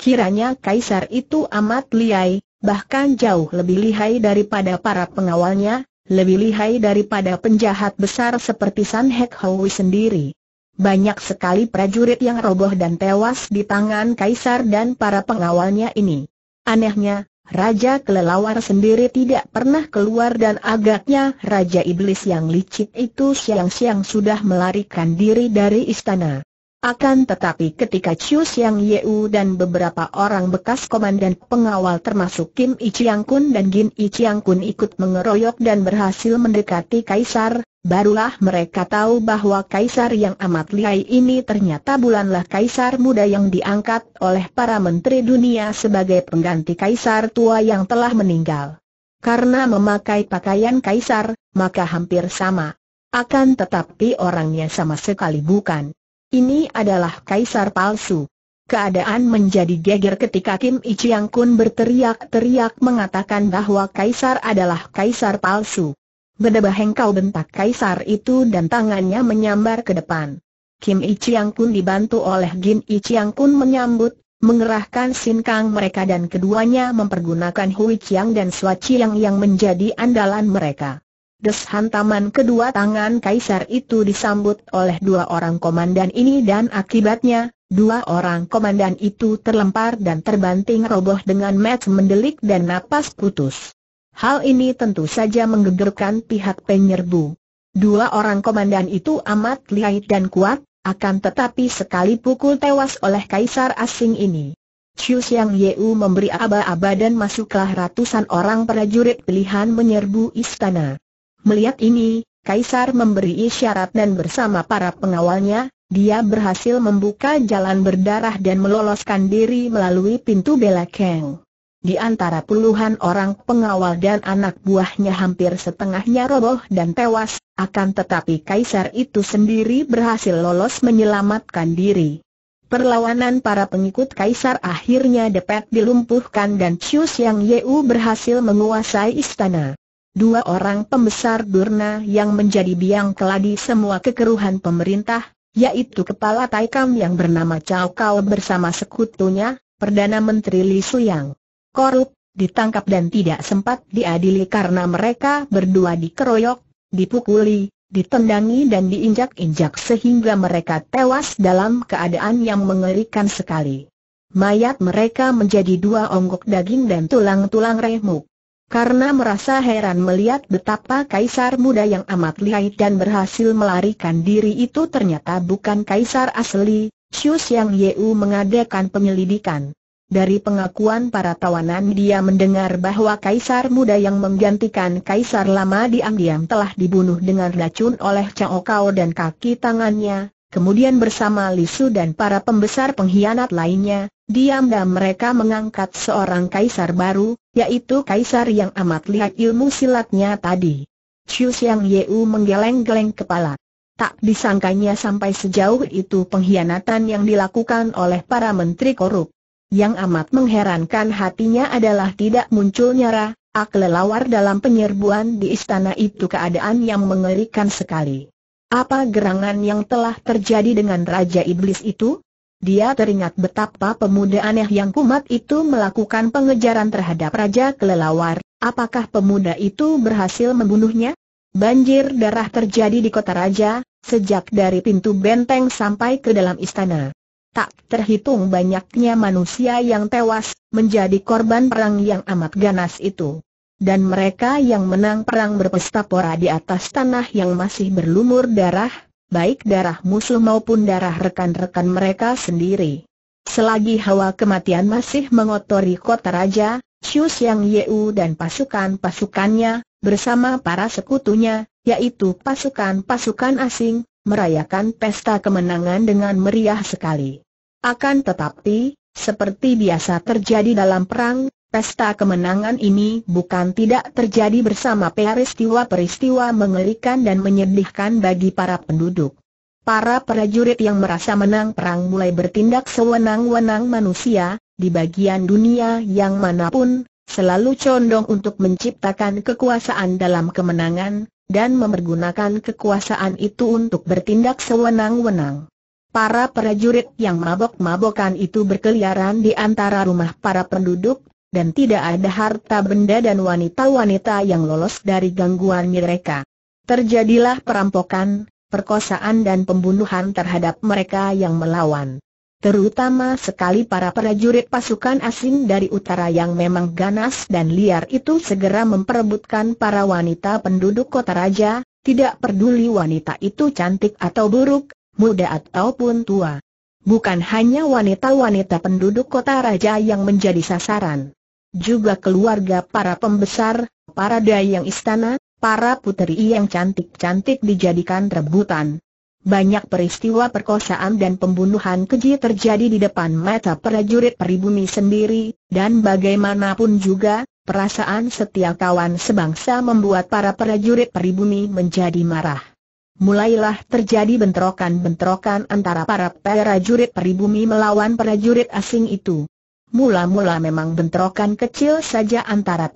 Kiranya kaisar itu amat lihai, bahkan jauh lebih lihai daripada para pengawalnya, lebih lihai daripada penjahat besar seperti San Hek Hoi sendiri. Banyak sekali prajurit yang roboh dan tewas di tangan kaisar dan para pengawalnya ini. Anehnya, Raja Kelelawar sendiri tidak pernah keluar dan agaknya Raja Iblis yang licik itu siang-siang sudah melarikan diri dari istana. Akan tetapi ketika Chiu Xiang Yeu dan beberapa orang bekas komandan pengawal termasuk Kim I Chiang Kun dan Gin I Chiang Kun ikut mengeroyok dan berhasil mendekati Kaisar, barulah mereka tahu bahwa Kaisar yang amat lihai ini ternyata bulanlah Kaisar muda yang diangkat oleh para menteri dunia sebagai pengganti Kaisar tua yang telah meninggal. Karena memakai pakaian Kaisar, maka hampir sama. Akan tetapi orangnya sama sekali bukan. Ini adalah kaisar palsu. Keadaan menjadi geger ketika Kim Ichiang Kun berteriak-teriak mengatakan bahwa kaisar adalah kaisar palsu. Bedebah hengkau bentak kaisar itu dan tangannya menyambar ke depan. Kim Ichiang Kun dibantu oleh Gin Ichiang Kun menyambut, mengerahkan sinkang mereka dan keduanya mempergunakan Hui Chiang dan Sua Chiang yang menjadi andalan mereka. Deshantaman kedua tangan kaisar itu disambut oleh dua orang komandan ini dan akibatnya, dua orang komandan itu terlempar dan terbanting roboh dengan match mendelik dan napas putus. Hal ini tentu saja menggegerkan pihak penyerbu. Dua orang komandan itu amat lihai dan kuat, akan tetapi sekali pukul tewas oleh kaisar asing ini. Chiu Yang Yeu memberi aba-aba dan masuklah ratusan orang prajurit pilihan menyerbu istana. Melihat ini, Kaisar memberi isyarat dan bersama para pengawalnya, dia berhasil membuka jalan berdarah dan meloloskan diri melalui pintu belakang. Di antara puluhan orang pengawal dan anak buahnya hampir setengahnya roboh dan tewas, akan tetapi kaisar itu sendiri berhasil lolos menyelamatkan diri. Perlawanan para pengikut kaisar akhirnya dapat dilumpuhkan dan Chiu Yang Yeu berhasil menguasai istana dua orang pembesar Durna yang menjadi biang keladi semua kekeruhan pemerintah, yaitu Kepala Taikam yang bernama Chow Kao bersama sekutunya, Perdana Menteri Li Suyang. Korup, ditangkap dan tidak sempat diadili karena mereka berdua dikeroyok, dipukuli, ditendangi dan diinjak-injak sehingga mereka tewas dalam keadaan yang mengerikan sekali. Mayat mereka menjadi dua onggok daging dan tulang-tulang remuk karena merasa heran melihat betapa kaisar muda yang amat lihai dan berhasil melarikan diri itu ternyata bukan kaisar asli, Xiu Xiang Yeu mengadakan penyelidikan. Dari pengakuan para tawanan dia mendengar bahwa kaisar muda yang menggantikan kaisar lama diam-diam telah dibunuh dengan racun oleh Chao Kao dan kaki tangannya, kemudian bersama Lisu dan para pembesar pengkhianat lainnya, Diam-diam mereka mengangkat seorang kaisar baru, yaitu kaisar yang amat lihat ilmu silatnya tadi. Chiu Xiang Yeu menggeleng-geleng kepala. Tak disangkanya sampai sejauh itu pengkhianatan yang dilakukan oleh para menteri korup. Yang amat mengherankan hatinya adalah tidak munculnya nyara, Ak dalam penyerbuan di istana itu keadaan yang mengerikan sekali. Apa gerangan yang telah terjadi dengan Raja Iblis itu? Dia teringat betapa pemuda aneh yang kumat itu melakukan pengejaran terhadap Raja Kelelawar. Apakah pemuda itu berhasil membunuhnya? Banjir darah terjadi di kota Raja, sejak dari pintu benteng sampai ke dalam istana. Tak terhitung banyaknya manusia yang tewas, menjadi korban perang yang amat ganas itu. Dan mereka yang menang perang berpesta pora di atas tanah yang masih berlumur darah, baik darah musuh maupun darah rekan-rekan mereka sendiri. Selagi hawa kematian masih mengotori kota raja, Xu Xiang Yeu dan pasukan-pasukannya, bersama para sekutunya, yaitu pasukan-pasukan asing, merayakan pesta kemenangan dengan meriah sekali. Akan tetapi, seperti biasa terjadi dalam perang, Pesta kemenangan ini bukan tidak terjadi bersama peristiwa-peristiwa mengerikan dan menyedihkan bagi para penduduk. Para prajurit yang merasa menang perang mulai bertindak sewenang-wenang manusia, di bagian dunia yang manapun, selalu condong untuk menciptakan kekuasaan dalam kemenangan, dan mempergunakan kekuasaan itu untuk bertindak sewenang-wenang. Para prajurit yang mabok-mabokan itu berkeliaran di antara rumah para penduduk dan tidak ada harta benda dan wanita-wanita yang lolos dari gangguan mereka. Terjadilah perampokan, perkosaan dan pembunuhan terhadap mereka yang melawan. Terutama sekali para prajurit pasukan asing dari utara yang memang ganas dan liar itu segera memperebutkan para wanita penduduk kota raja, tidak peduli wanita itu cantik atau buruk, muda ataupun tua. Bukan hanya wanita-wanita penduduk kota raja yang menjadi sasaran juga keluarga para pembesar, para dayang istana, para puteri yang cantik-cantik dijadikan rebutan. Banyak peristiwa perkosaan dan pembunuhan keji terjadi di depan mata prajurit peribumi sendiri, dan bagaimanapun juga, perasaan setia kawan sebangsa membuat para prajurit peribumi menjadi marah. Mulailah terjadi bentrokan-bentrokan antara para prajurit peribumi melawan prajurit asing itu. Mula-mula memang bentrokan kecil saja antara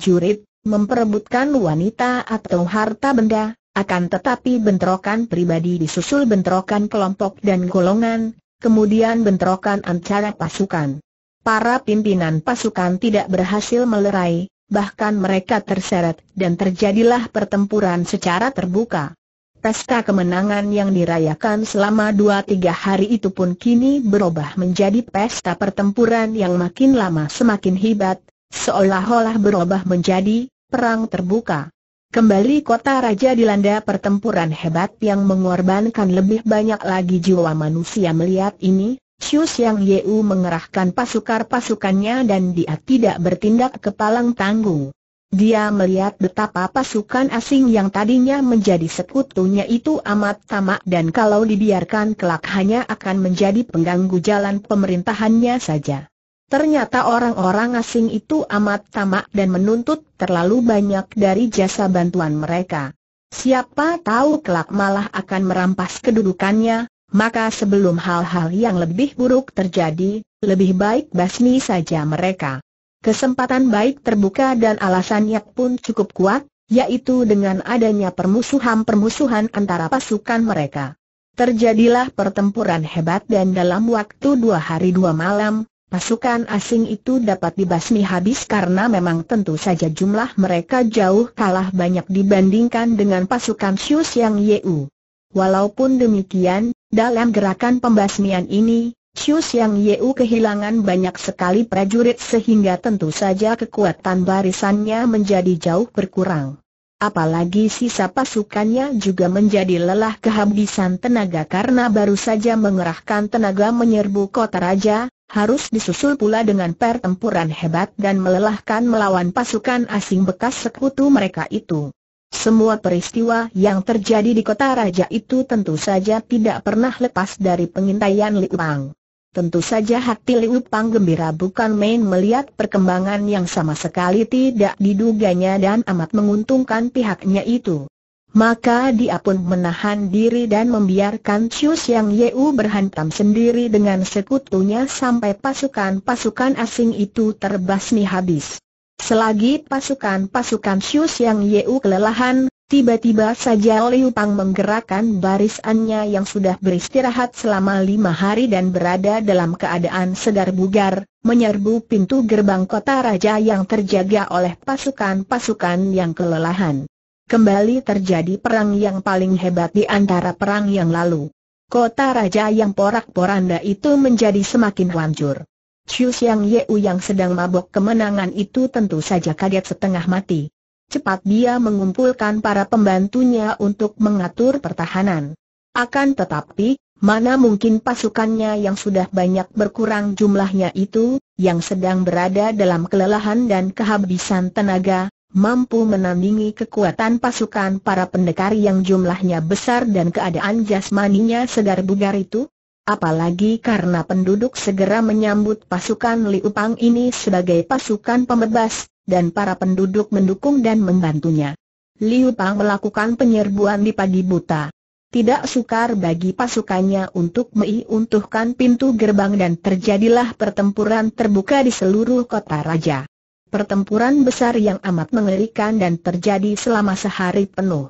jurid, memperebutkan wanita atau harta benda, akan tetapi bentrokan pribadi disusul bentrokan kelompok dan golongan, kemudian bentrokan antara pasukan. Para pimpinan pasukan tidak berhasil melerai, bahkan mereka terseret dan terjadilah pertempuran secara terbuka. Pesta kemenangan yang dirayakan selama dua tiga hari itu pun kini berubah menjadi pesta pertempuran yang makin lama semakin hebat, seolah-olah berubah menjadi perang terbuka. Kembali kota raja dilanda pertempuran hebat yang mengorbankan lebih banyak lagi jiwa manusia melihat ini, Xius Yang Yeu mengerahkan pasukan-pasukannya dan dia tidak bertindak kepalang tanggung. Dia melihat betapa pasukan asing yang tadinya menjadi sekutunya itu amat tamak dan kalau dibiarkan kelak hanya akan menjadi pengganggu jalan pemerintahannya saja. Ternyata orang-orang asing itu amat tamak dan menuntut terlalu banyak dari jasa bantuan mereka. Siapa tahu kelak malah akan merampas kedudukannya, maka sebelum hal-hal yang lebih buruk terjadi, lebih baik basmi saja mereka. Kesempatan baik terbuka dan alasannya pun cukup kuat, yaitu dengan adanya permusuhan-permusuhan antara pasukan mereka. Terjadilah pertempuran hebat dan dalam waktu dua hari dua malam, pasukan asing itu dapat dibasmi habis karena memang tentu saja jumlah mereka jauh kalah banyak dibandingkan dengan pasukan Sius Yang Yeu. Walaupun demikian, dalam gerakan pembasmian ini, Chu Yang Yeu kehilangan banyak sekali prajurit sehingga tentu saja kekuatan barisannya menjadi jauh berkurang. Apalagi sisa pasukannya juga menjadi lelah kehabisan tenaga karena baru saja mengerahkan tenaga menyerbu kota raja, harus disusul pula dengan pertempuran hebat dan melelahkan melawan pasukan asing bekas sekutu mereka itu. Semua peristiwa yang terjadi di kota raja itu tentu saja tidak pernah lepas dari pengintaian Li Wang. Tentu saja hati Liu Pang gembira bukan main melihat perkembangan yang sama sekali tidak diduganya dan amat menguntungkan pihaknya itu. Maka dia pun menahan diri dan membiarkan Chiu Yang Yeu berhantam sendiri dengan sekutunya sampai pasukan-pasukan asing itu terbasmi habis. Selagi pasukan-pasukan Chiu Yang Yeu kelelahan, Tiba-tiba saja Liu Pang menggerakkan barisannya yang sudah beristirahat selama lima hari dan berada dalam keadaan sedar bugar, menyerbu pintu gerbang kota raja yang terjaga oleh pasukan-pasukan yang kelelahan. Kembali terjadi perang yang paling hebat di antara perang yang lalu. Kota raja yang porak-poranda itu menjadi semakin hancur. Xiu Xiang Yeu yang sedang mabok kemenangan itu tentu saja kaget setengah mati cepat dia mengumpulkan para pembantunya untuk mengatur pertahanan. Akan tetapi, mana mungkin pasukannya yang sudah banyak berkurang jumlahnya itu, yang sedang berada dalam kelelahan dan kehabisan tenaga, mampu menandingi kekuatan pasukan para pendekar yang jumlahnya besar dan keadaan jasmaninya segar bugar itu? Apalagi karena penduduk segera menyambut pasukan Liupang ini sebagai pasukan pembebas, dan para penduduk mendukung dan membantunya. Liu Pang melakukan penyerbuan di pagi buta. Tidak sukar bagi pasukannya untuk meiuntuhkan pintu gerbang dan terjadilah pertempuran terbuka di seluruh kota raja. Pertempuran besar yang amat mengerikan dan terjadi selama sehari penuh.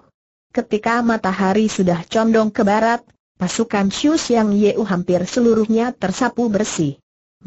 Ketika matahari sudah condong ke barat, pasukan Xiu Xiang Yeu hampir seluruhnya tersapu bersih.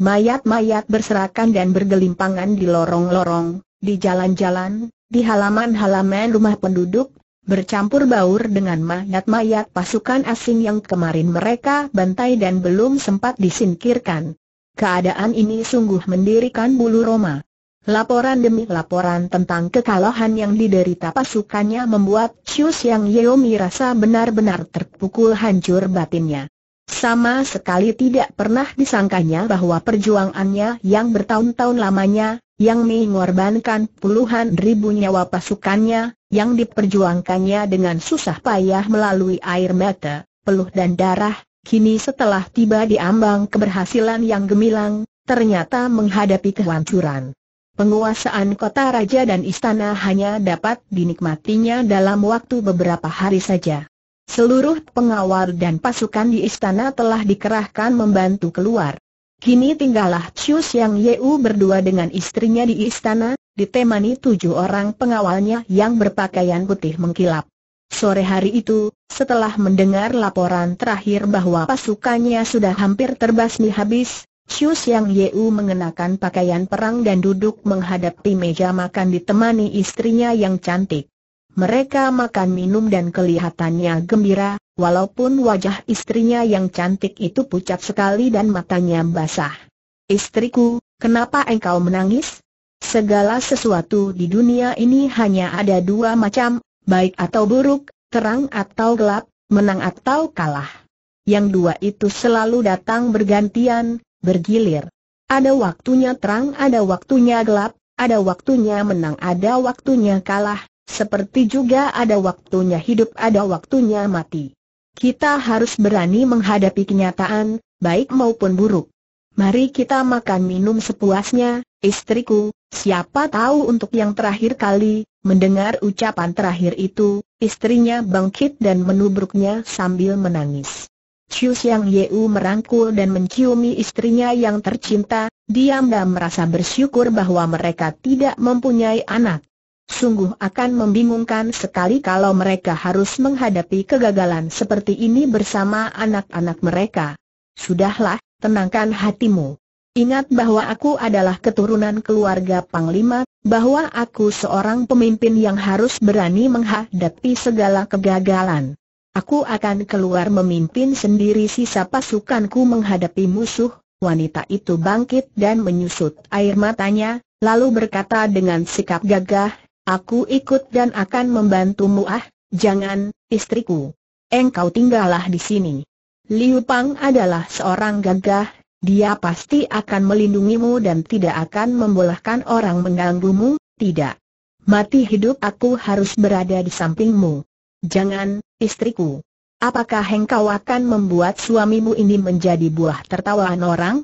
Mayat-mayat berserakan dan bergelimpangan di lorong-lorong, di jalan-jalan, di halaman-halaman rumah penduduk, bercampur baur dengan mayat-mayat pasukan asing yang kemarin mereka bantai dan belum sempat disingkirkan. Keadaan ini sungguh mendirikan bulu Roma. Laporan demi laporan tentang kekalahan yang diderita pasukannya membuat Chiu Yang Yeo rasa benar-benar terpukul hancur batinnya. Sama sekali tidak pernah disangkanya bahwa perjuangannya yang bertahun-tahun lamanya, yang mengorbankan puluhan ribu nyawa pasukannya, yang diperjuangkannya dengan susah payah melalui air mata, peluh dan darah, kini setelah tiba di ambang keberhasilan yang gemilang, ternyata menghadapi kehancuran. Penguasaan kota raja dan istana hanya dapat dinikmatinya dalam waktu beberapa hari saja. Seluruh pengawal dan pasukan di istana telah dikerahkan membantu keluar. Kini tinggallah Chiu Xiang Yeu berdua dengan istrinya di istana, ditemani tujuh orang pengawalnya yang berpakaian putih mengkilap. Sore hari itu, setelah mendengar laporan terakhir bahwa pasukannya sudah hampir terbasmi habis, Chiu Xiang Yeu mengenakan pakaian perang dan duduk menghadapi meja makan ditemani istrinya yang cantik. Mereka makan minum dan kelihatannya gembira, walaupun wajah istrinya yang cantik itu pucat sekali dan matanya basah. Istriku, kenapa engkau menangis? Segala sesuatu di dunia ini hanya ada dua macam, baik atau buruk, terang atau gelap, menang atau kalah. Yang dua itu selalu datang bergantian, bergilir. Ada waktunya terang, ada waktunya gelap, ada waktunya menang, ada waktunya kalah, seperti juga ada waktunya hidup ada waktunya mati. Kita harus berani menghadapi kenyataan, baik maupun buruk. Mari kita makan minum sepuasnya, istriku, siapa tahu untuk yang terakhir kali, mendengar ucapan terakhir itu, istrinya bangkit dan menubruknya sambil menangis. Chiu Xiang Yeu merangkul dan menciumi istrinya yang tercinta, diam dan merasa bersyukur bahwa mereka tidak mempunyai anak sungguh akan membingungkan sekali kalau mereka harus menghadapi kegagalan seperti ini bersama anak-anak mereka. Sudahlah, tenangkan hatimu. Ingat bahwa aku adalah keturunan keluarga Panglima, bahwa aku seorang pemimpin yang harus berani menghadapi segala kegagalan. Aku akan keluar memimpin sendiri sisa pasukanku menghadapi musuh, Wanita itu bangkit dan menyusut air matanya, lalu berkata dengan sikap gagah, Aku ikut dan akan membantumu ah, jangan, istriku. Engkau tinggallah di sini. Liu Pang adalah seorang gagah, dia pasti akan melindungimu dan tidak akan membolehkan orang mengganggumu, tidak. Mati hidup aku harus berada di sampingmu. Jangan, istriku. Apakah engkau akan membuat suamimu ini menjadi buah tertawaan orang?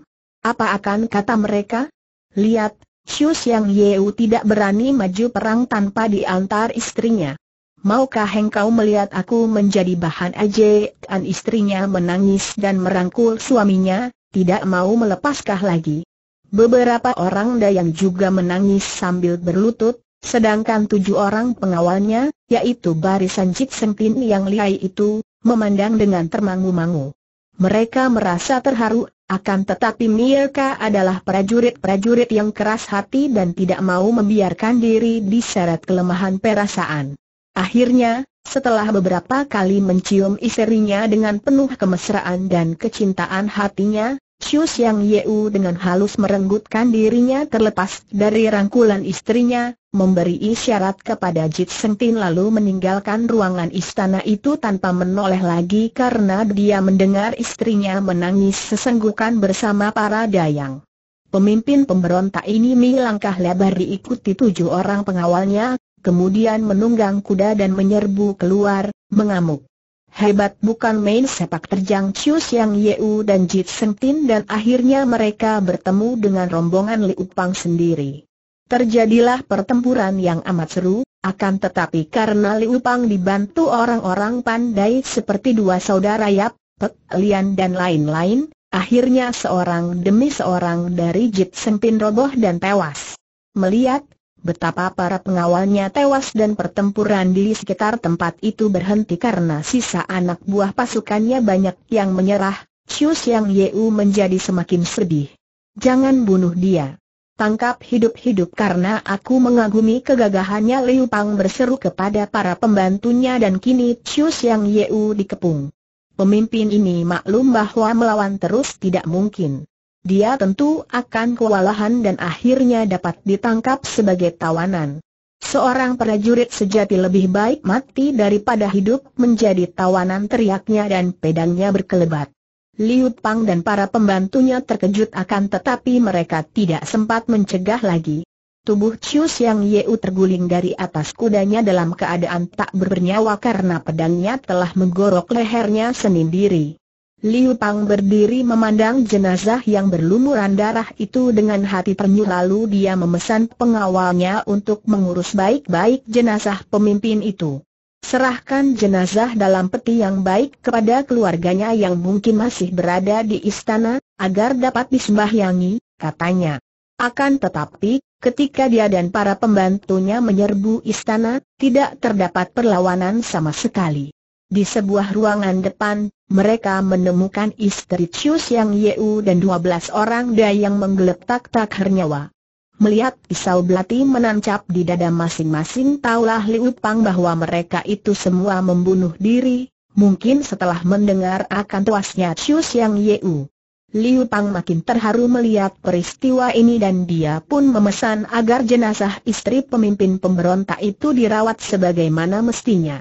Apa akan kata mereka? Lihat, Xiu yang Yeu tidak berani maju perang tanpa diantar istrinya. Maukah engkau melihat aku menjadi bahan An istrinya menangis dan merangkul suaminya, tidak mau melepaskah lagi? Beberapa orang dayang juga menangis sambil berlutut, sedangkan tujuh orang pengawalnya, yaitu barisan Jit Sempin yang lihai itu, memandang dengan termangu-mangu. Mereka merasa terharu akan tetapi Mielka adalah prajurit-prajurit yang keras hati dan tidak mau membiarkan diri diseret kelemahan perasaan. Akhirnya, setelah beberapa kali mencium istrinya dengan penuh kemesraan dan kecintaan hatinya, Chiu Yang Yeu dengan halus merenggutkan dirinya terlepas dari rangkulan istrinya, memberi isyarat kepada Jit Tin lalu meninggalkan ruangan istana itu tanpa menoleh lagi karena dia mendengar istrinya menangis sesenggukan bersama para dayang. Pemimpin pemberontak ini melangkah lebar diikuti tujuh orang pengawalnya, kemudian menunggang kuda dan menyerbu keluar, mengamuk. Hebat bukan main sepak terjang Chiu Yang Yeu dan Jit Tin dan akhirnya mereka bertemu dengan rombongan Liu Pang sendiri. Terjadilah pertempuran yang amat seru, akan tetapi karena Liu Pang dibantu orang-orang pandai seperti dua saudara Yap, Pek Lian dan lain-lain, akhirnya seorang demi seorang dari Jit Tin roboh dan tewas. Melihat Betapa para pengawalnya tewas dan pertempuran di sekitar tempat itu berhenti karena sisa anak buah pasukannya banyak yang menyerah, Chiu Siang Yeu menjadi semakin sedih. Jangan bunuh dia. Tangkap hidup-hidup karena aku mengagumi kegagahannya Liu Pang berseru kepada para pembantunya dan kini Chiu Siang Yeu dikepung. Pemimpin ini maklum bahwa melawan terus tidak mungkin dia tentu akan kewalahan dan akhirnya dapat ditangkap sebagai tawanan. Seorang prajurit sejati lebih baik mati daripada hidup menjadi tawanan teriaknya dan pedangnya berkelebat. Liu Pang dan para pembantunya terkejut akan tetapi mereka tidak sempat mencegah lagi. Tubuh Chiu Yang Yeu terguling dari atas kudanya dalam keadaan tak bernyawa karena pedangnya telah menggorok lehernya sendiri. Liu Pang berdiri memandang jenazah yang berlumuran darah itu dengan hati penyu lalu dia memesan pengawalnya untuk mengurus baik-baik jenazah pemimpin itu. Serahkan jenazah dalam peti yang baik kepada keluarganya yang mungkin masih berada di istana, agar dapat disembahyangi, katanya. Akan tetapi, ketika dia dan para pembantunya menyerbu istana, tidak terdapat perlawanan sama sekali. Di sebuah ruangan depan, mereka menemukan istri Chius yang Yeu dan 12 orang dayang menggeletak tak hernyawa. Melihat pisau belati menancap di dada masing-masing taulah Liu Pang bahwa mereka itu semua membunuh diri, mungkin setelah mendengar akan tuasnya Cius Yang Yeu. Liu Pang makin terharu melihat peristiwa ini dan dia pun memesan agar jenazah istri pemimpin pemberontak itu dirawat sebagaimana mestinya.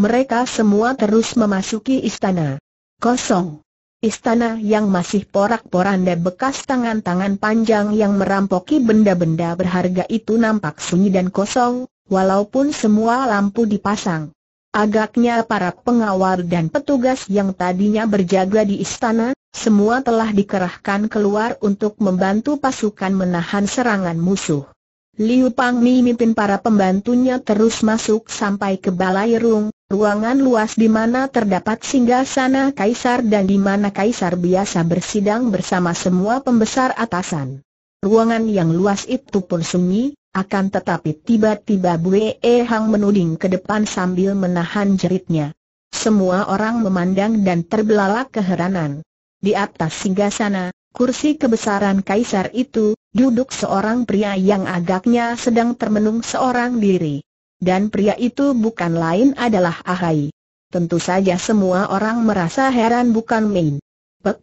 Mereka semua terus memasuki istana. Kosong. Istana yang masih porak-poranda bekas tangan-tangan panjang yang merampoki benda-benda berharga itu nampak sunyi dan kosong, walaupun semua lampu dipasang. Agaknya para pengawal dan petugas yang tadinya berjaga di istana, semua telah dikerahkan keluar untuk membantu pasukan menahan serangan musuh. Liu Pang memimpin para pembantunya terus masuk sampai ke balai rung, ruangan luas di mana terdapat singgah sana kaisar dan di mana kaisar biasa bersidang bersama semua pembesar atasan. Ruangan yang luas itu pun sunyi, akan tetapi tiba-tiba Bue Hang menuding ke depan sambil menahan jeritnya. Semua orang memandang dan terbelalak keheranan. Di atas singgah sana, kursi kebesaran kaisar itu, duduk seorang pria yang agaknya sedang termenung seorang diri. Dan pria itu bukan lain adalah Ahai. Tentu saja semua orang merasa heran bukan main. Pek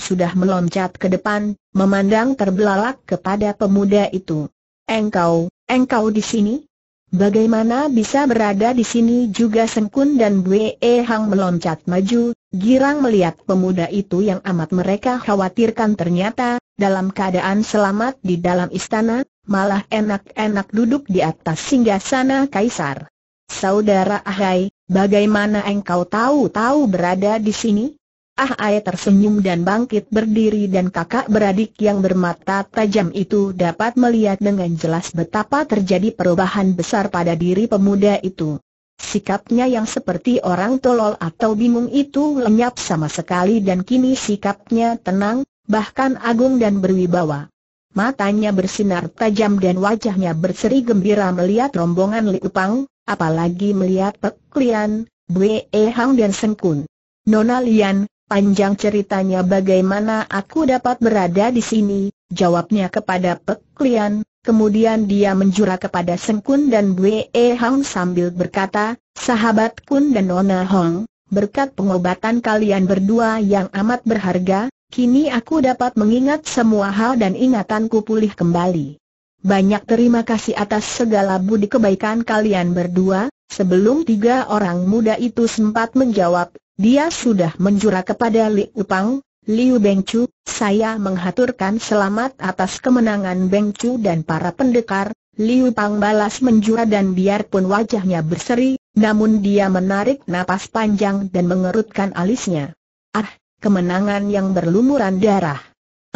sudah meloncat ke depan, memandang terbelalak kepada pemuda itu. Engkau, engkau di sini? Bagaimana bisa berada di sini juga Sengkun dan Bwe Hang meloncat maju, girang melihat pemuda itu yang amat mereka khawatirkan ternyata, dalam keadaan selamat di dalam istana, malah enak-enak duduk di atas singgah sana kaisar. Saudara Ahai, bagaimana engkau tahu-tahu berada di sini? Ah Ae tersenyum dan bangkit berdiri dan kakak beradik yang bermata tajam itu dapat melihat dengan jelas betapa terjadi perubahan besar pada diri pemuda itu. Sikapnya yang seperti orang tolol atau bingung itu lenyap sama sekali dan kini sikapnya tenang, bahkan agung dan berwibawa. Matanya bersinar tajam dan wajahnya berseri gembira melihat rombongan Liu apalagi melihat Pek Lian, Bue Hang dan Sengkun. Nona Lian, Panjang ceritanya bagaimana aku dapat berada di sini, jawabnya kepada Pek Lian, kemudian dia menjura kepada Seng Kun dan Bwe e Hong sambil berkata, sahabat Kun dan Nona Hong, berkat pengobatan kalian berdua yang amat berharga, kini aku dapat mengingat semua hal dan ingatanku pulih kembali. Banyak terima kasih atas segala budi kebaikan kalian berdua, sebelum tiga orang muda itu sempat menjawab, dia sudah menjura kepada Liu Pang, Liu Bengchu, saya menghaturkan selamat atas kemenangan Bengchu dan para pendekar, Liu Pang balas menjura dan biarpun wajahnya berseri, namun dia menarik napas panjang dan mengerutkan alisnya. Ah, kemenangan yang berlumuran darah.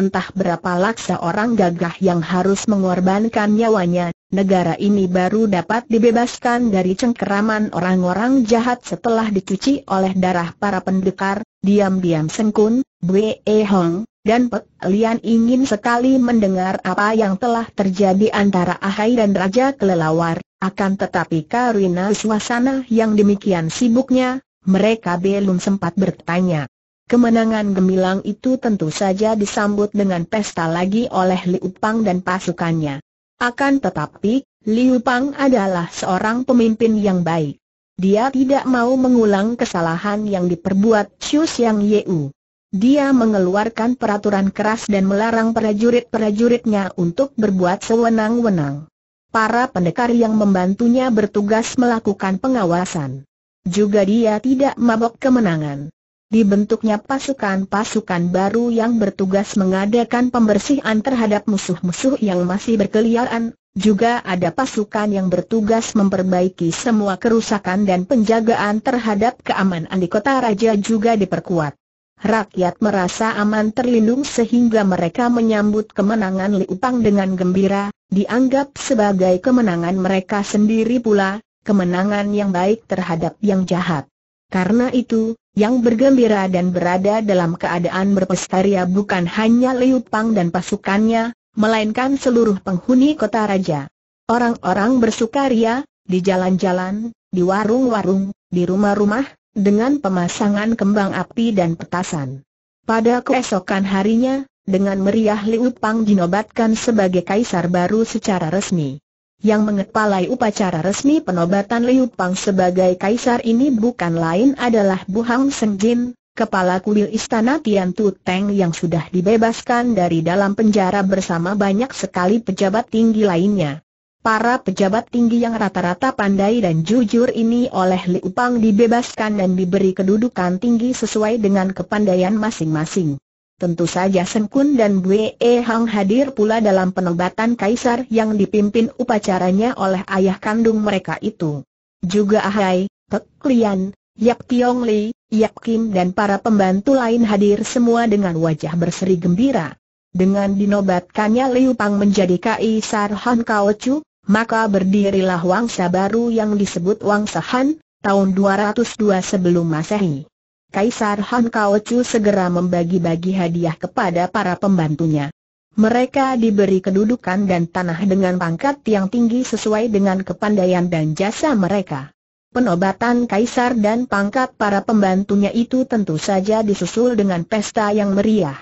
Entah berapa laksa orang gagah yang harus mengorbankan nyawanya, negara ini baru dapat dibebaskan dari cengkeraman orang-orang jahat setelah dicuci oleh darah para pendekar, diam-diam Sengkun, Bwe Hong, dan Pek Lian ingin sekali mendengar apa yang telah terjadi antara Ahai dan Raja Kelelawar, akan tetapi karena suasana yang demikian sibuknya, mereka belum sempat bertanya. Kemenangan gemilang itu tentu saja disambut dengan pesta lagi oleh Liu Pang dan pasukannya. Akan tetapi, Liu Pang adalah seorang pemimpin yang baik. Dia tidak mau mengulang kesalahan yang diperbuat Xu Xiang Yeu. Dia mengeluarkan peraturan keras dan melarang prajurit-prajuritnya untuk berbuat sewenang-wenang. Para pendekar yang membantunya bertugas melakukan pengawasan. Juga dia tidak mabok kemenangan dibentuknya pasukan-pasukan baru yang bertugas mengadakan pembersihan terhadap musuh-musuh yang masih berkeliaran, juga ada pasukan yang bertugas memperbaiki semua kerusakan dan penjagaan terhadap keamanan di kota raja juga diperkuat. Rakyat merasa aman terlindung sehingga mereka menyambut kemenangan Liupang dengan gembira, dianggap sebagai kemenangan mereka sendiri pula, kemenangan yang baik terhadap yang jahat. Karena itu, yang bergembira dan berada dalam keadaan berpestaria bukan hanya Liu Pang dan pasukannya, melainkan seluruh penghuni kota raja. Orang-orang bersukaria, di jalan-jalan, di warung-warung, di rumah-rumah, dengan pemasangan kembang api dan petasan. Pada keesokan harinya, dengan meriah Liu Pang dinobatkan sebagai kaisar baru secara resmi. Yang mengepalai upacara resmi penobatan Liu Pang sebagai kaisar ini bukan lain adalah Bu Hang Seng Jin, kepala kuil istana Tian Tu Teng yang sudah dibebaskan dari dalam penjara bersama banyak sekali pejabat tinggi lainnya. Para pejabat tinggi yang rata-rata pandai dan jujur ini oleh Liu Pang dibebaskan dan diberi kedudukan tinggi sesuai dengan kepandaian masing-masing. Tentu saja Senkun dan Bue Hang hadir pula dalam penobatan kaisar yang dipimpin upacaranya oleh ayah kandung mereka itu. Juga Ahai, Pek Lian, Yap Tiong Li, Yap Kim dan para pembantu lain hadir semua dengan wajah berseri gembira. Dengan dinobatkannya Liu Pang menjadi kaisar Han Kao Chu, maka berdirilah wangsa baru yang disebut Wangsa Han, tahun 202 sebelum masehi. Kaisar Han Kao Chu segera membagi-bagi hadiah kepada para pembantunya. Mereka diberi kedudukan dan tanah dengan pangkat yang tinggi sesuai dengan kepandaian dan jasa mereka. Penobatan kaisar dan pangkat para pembantunya itu tentu saja disusul dengan pesta yang meriah.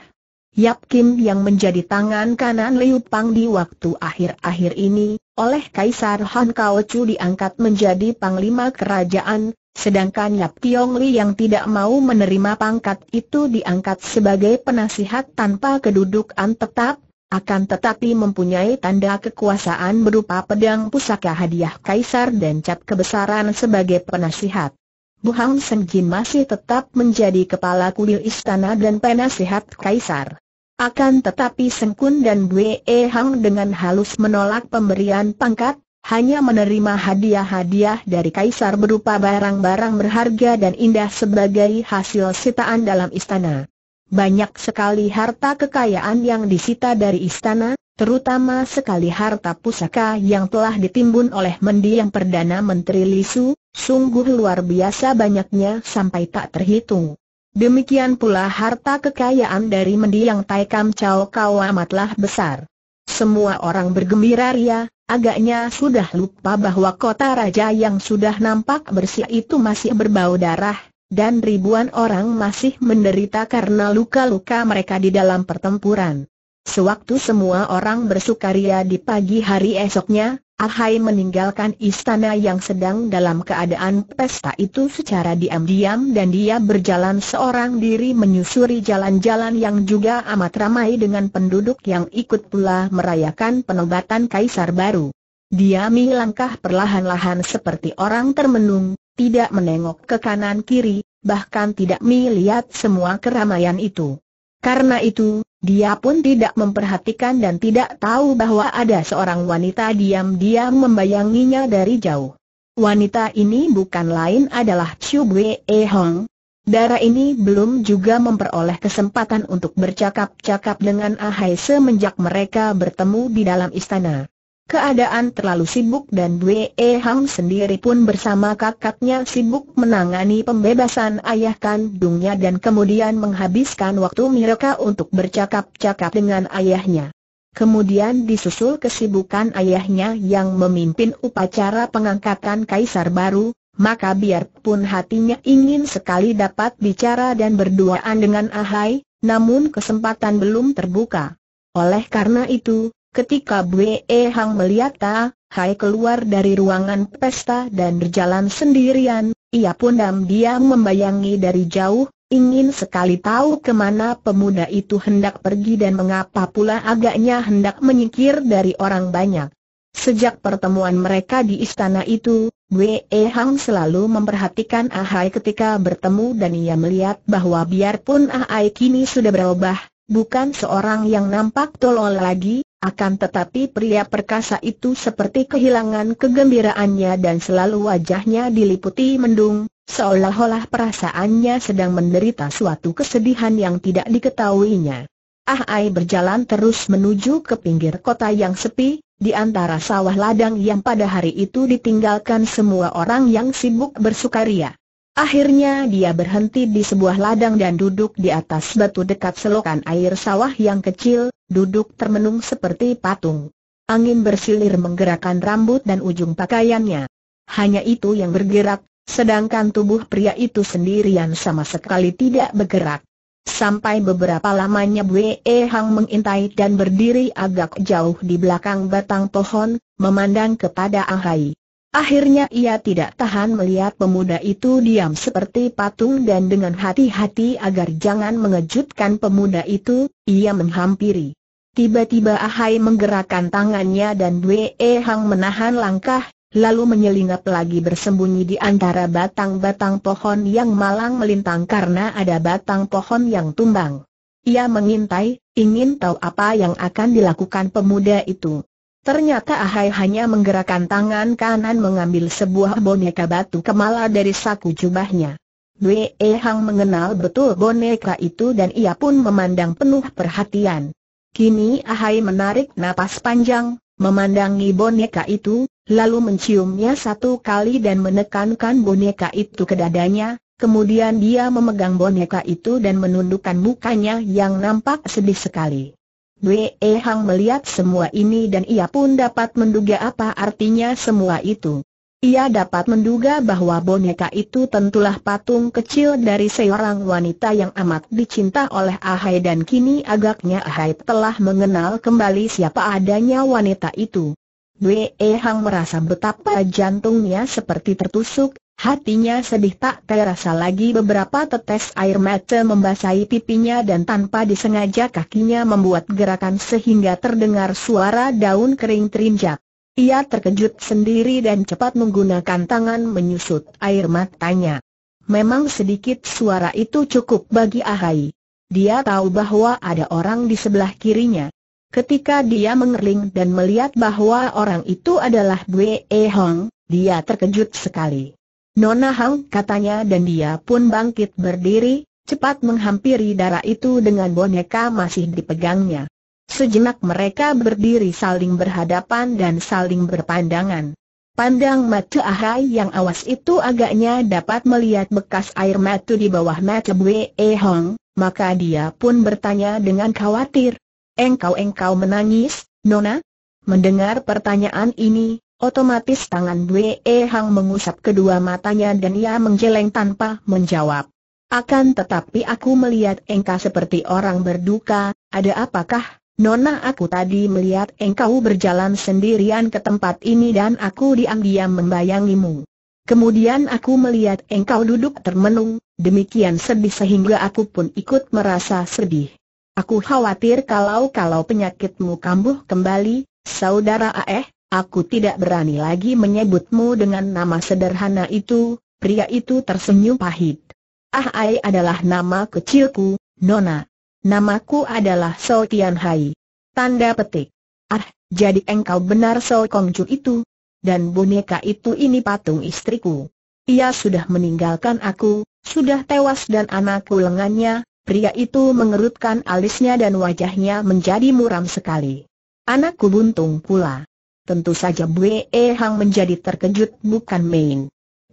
Yap Kim yang menjadi tangan kanan Liu Pang di waktu akhir-akhir ini, oleh Kaisar Han Kao Chu diangkat menjadi Panglima Kerajaan, Sedangkan Yap Tiong Li yang tidak mau menerima pangkat itu diangkat sebagai penasihat tanpa kedudukan tetap, akan tetapi mempunyai tanda kekuasaan berupa pedang pusaka hadiah kaisar dan cap kebesaran sebagai penasihat. Bu Hang Sen Jin masih tetap menjadi kepala kuil istana dan penasihat kaisar. Akan tetapi Kun dan Bwe Hang dengan halus menolak pemberian pangkat, hanya menerima hadiah-hadiah dari kaisar berupa barang-barang berharga dan indah sebagai hasil sitaan dalam istana. Banyak sekali harta kekayaan yang disita dari istana, terutama sekali harta pusaka yang telah ditimbun oleh mendiang Perdana Menteri Lisu, sungguh luar biasa banyaknya sampai tak terhitung. Demikian pula harta kekayaan dari mendiang Taikam Chao Kau amatlah besar. Semua orang bergembira ria, Agaknya sudah lupa bahwa kota raja yang sudah nampak bersih itu masih berbau darah, dan ribuan orang masih menderita karena luka-luka mereka di dalam pertempuran. Sewaktu semua orang bersukaria di pagi hari esoknya, Ahai meninggalkan istana yang sedang dalam keadaan pesta itu secara diam-diam dan dia berjalan seorang diri menyusuri jalan-jalan yang juga amat ramai dengan penduduk yang ikut pula merayakan penobatan kaisar baru. Dia melangkah perlahan-lahan seperti orang termenung, tidak menengok ke kanan kiri, bahkan tidak melihat semua keramaian itu. Karena itu, dia pun tidak memperhatikan dan tidak tahu bahwa ada seorang wanita diam-diam membayanginya dari jauh. Wanita ini bukan lain adalah Chu Bwe E Hong. Dara ini belum juga memperoleh kesempatan untuk bercakap-cakap dengan Ahai semenjak mereka bertemu di dalam istana. Keadaan terlalu sibuk dan Wee Hang sendiri pun bersama kakaknya sibuk menangani pembebasan ayah kandungnya dan kemudian menghabiskan waktu mereka untuk bercakap-cakap dengan ayahnya. Kemudian disusul kesibukan ayahnya yang memimpin upacara pengangkatan kaisar baru, maka biarpun hatinya ingin sekali dapat bicara dan berduaan dengan Ahai, namun kesempatan belum terbuka. Oleh karena itu, Ketika Bwe Hang melihat Ta Hai keluar dari ruangan pesta dan berjalan sendirian, ia pun diam-diam membayangi dari jauh, ingin sekali tahu kemana pemuda itu hendak pergi dan mengapa pula agaknya hendak menyingkir dari orang banyak. Sejak pertemuan mereka di istana itu, Wei Hang selalu memperhatikan Ahai ketika bertemu dan ia melihat bahwa biarpun Ahai kini sudah berubah, bukan seorang yang nampak tolol lagi, akan tetapi pria perkasa itu seperti kehilangan kegembiraannya dan selalu wajahnya diliputi mendung, seolah-olah perasaannya sedang menderita suatu kesedihan yang tidak diketahuinya. Ah Ai berjalan terus menuju ke pinggir kota yang sepi, di antara sawah ladang yang pada hari itu ditinggalkan semua orang yang sibuk bersukaria. Akhirnya dia berhenti di sebuah ladang dan duduk di atas batu dekat selokan air sawah yang kecil, duduk termenung seperti patung. Angin bersilir menggerakkan rambut dan ujung pakaiannya. Hanya itu yang bergerak, sedangkan tubuh pria itu sendirian sama sekali tidak bergerak. Sampai beberapa lamanya Bwe Hang mengintai dan berdiri agak jauh di belakang batang pohon, memandang kepada Ahai. Akhirnya ia tidak tahan melihat pemuda itu diam seperti patung dan dengan hati-hati agar jangan mengejutkan pemuda itu, ia menghampiri. Tiba-tiba Ahai menggerakkan tangannya dan Wee Hang menahan langkah, lalu menyelinap lagi bersembunyi di antara batang-batang pohon yang malang melintang karena ada batang pohon yang tumbang. Ia mengintai, ingin tahu apa yang akan dilakukan pemuda itu. Ternyata Ahai hanya menggerakkan tangan kanan mengambil sebuah boneka batu kemala dari saku jubahnya. Wei Hang mengenal betul boneka itu dan ia pun memandang penuh perhatian. Kini Ahai menarik napas panjang, memandangi boneka itu, lalu menciumnya satu kali dan menekankan boneka itu ke dadanya, kemudian dia memegang boneka itu dan menundukkan mukanya yang nampak sedih sekali. Bwe Hang melihat semua ini dan ia pun dapat menduga apa artinya semua itu. Ia dapat menduga bahwa boneka itu tentulah patung kecil dari seorang wanita yang amat dicinta oleh Ahai dan kini agaknya Ahai telah mengenal kembali siapa adanya wanita itu. Bwe Hang merasa betapa jantungnya seperti tertusuk, Hatinya sedih tak terasa lagi beberapa tetes air mata membasahi pipinya dan tanpa disengaja kakinya membuat gerakan sehingga terdengar suara daun kering terinjak. Ia terkejut sendiri dan cepat menggunakan tangan menyusut air matanya. Memang sedikit suara itu cukup bagi Ahai. Dia tahu bahwa ada orang di sebelah kirinya. Ketika dia mengerling dan melihat bahwa orang itu adalah Bwe Hong, dia terkejut sekali. Nona Hang katanya dan dia pun bangkit berdiri, cepat menghampiri darah itu dengan boneka masih dipegangnya. Sejenak mereka berdiri saling berhadapan dan saling berpandangan. Pandang mata Ahai yang awas itu agaknya dapat melihat bekas air mata di bawah mata Bwe Hong, maka dia pun bertanya dengan khawatir. Engkau-engkau menangis, Nona? Mendengar pertanyaan ini, Otomatis tangan Wee Hang mengusap kedua matanya dan ia menjeleng tanpa menjawab. Akan tetapi aku melihat engkau seperti orang berduka, ada apakah, Nona aku tadi melihat engkau berjalan sendirian ke tempat ini dan aku diam-diam membayangimu. Kemudian aku melihat engkau duduk termenung, demikian sedih sehingga aku pun ikut merasa sedih. Aku khawatir kalau-kalau penyakitmu kambuh kembali, saudara Aeh, Aku tidak berani lagi menyebutmu dengan nama sederhana itu, pria itu tersenyum pahit. Ah Ai adalah nama kecilku, Nona. Namaku adalah So Tian Hai. Tanda petik. Ah, jadi engkau benar So Kongju itu. Dan boneka itu ini patung istriku. Ia sudah meninggalkan aku, sudah tewas dan anakku lengannya, pria itu mengerutkan alisnya dan wajahnya menjadi muram sekali. Anakku buntung pula. Tentu saja Bue Hang menjadi terkejut bukan main.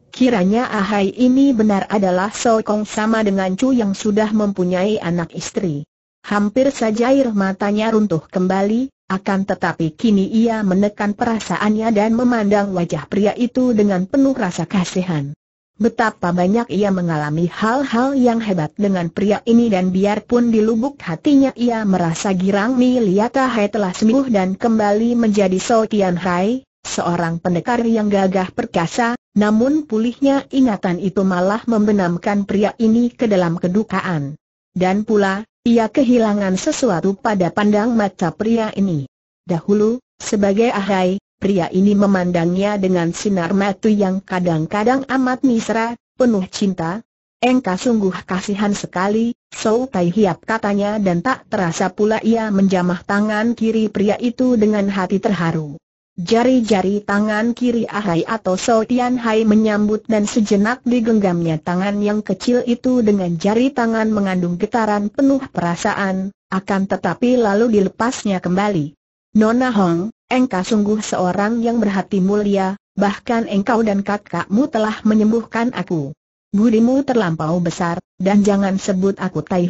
Kiranya Ahai ini benar adalah Sokong sama dengan Chu yang sudah mempunyai anak istri. Hampir saja air matanya runtuh kembali, akan tetapi kini ia menekan perasaannya dan memandang wajah pria itu dengan penuh rasa kasihan. Betapa banyak ia mengalami hal-hal yang hebat dengan pria ini dan biarpun di lubuk hatinya ia merasa girang Liata Hai telah sembuh dan kembali menjadi So Tian Hai, seorang pendekar yang gagah perkasa, namun pulihnya ingatan itu malah membenamkan pria ini ke dalam kedukaan. Dan pula, ia kehilangan sesuatu pada pandang mata pria ini. Dahulu, sebagai ahai, pria ini memandangnya dengan sinar mata yang kadang-kadang amat misra, penuh cinta. Engkau sungguh kasihan sekali, Sou Tai Hiap katanya dan tak terasa pula ia menjamah tangan kiri pria itu dengan hati terharu. Jari-jari tangan kiri Ahai atau Sou Tian Hai menyambut dan sejenak digenggamnya tangan yang kecil itu dengan jari tangan mengandung getaran penuh perasaan, akan tetapi lalu dilepasnya kembali. Nona Hong, Engkau sungguh seorang yang berhati mulia, bahkan engkau dan kakakmu telah menyembuhkan aku. Budimu terlampau besar, dan jangan sebut aku tai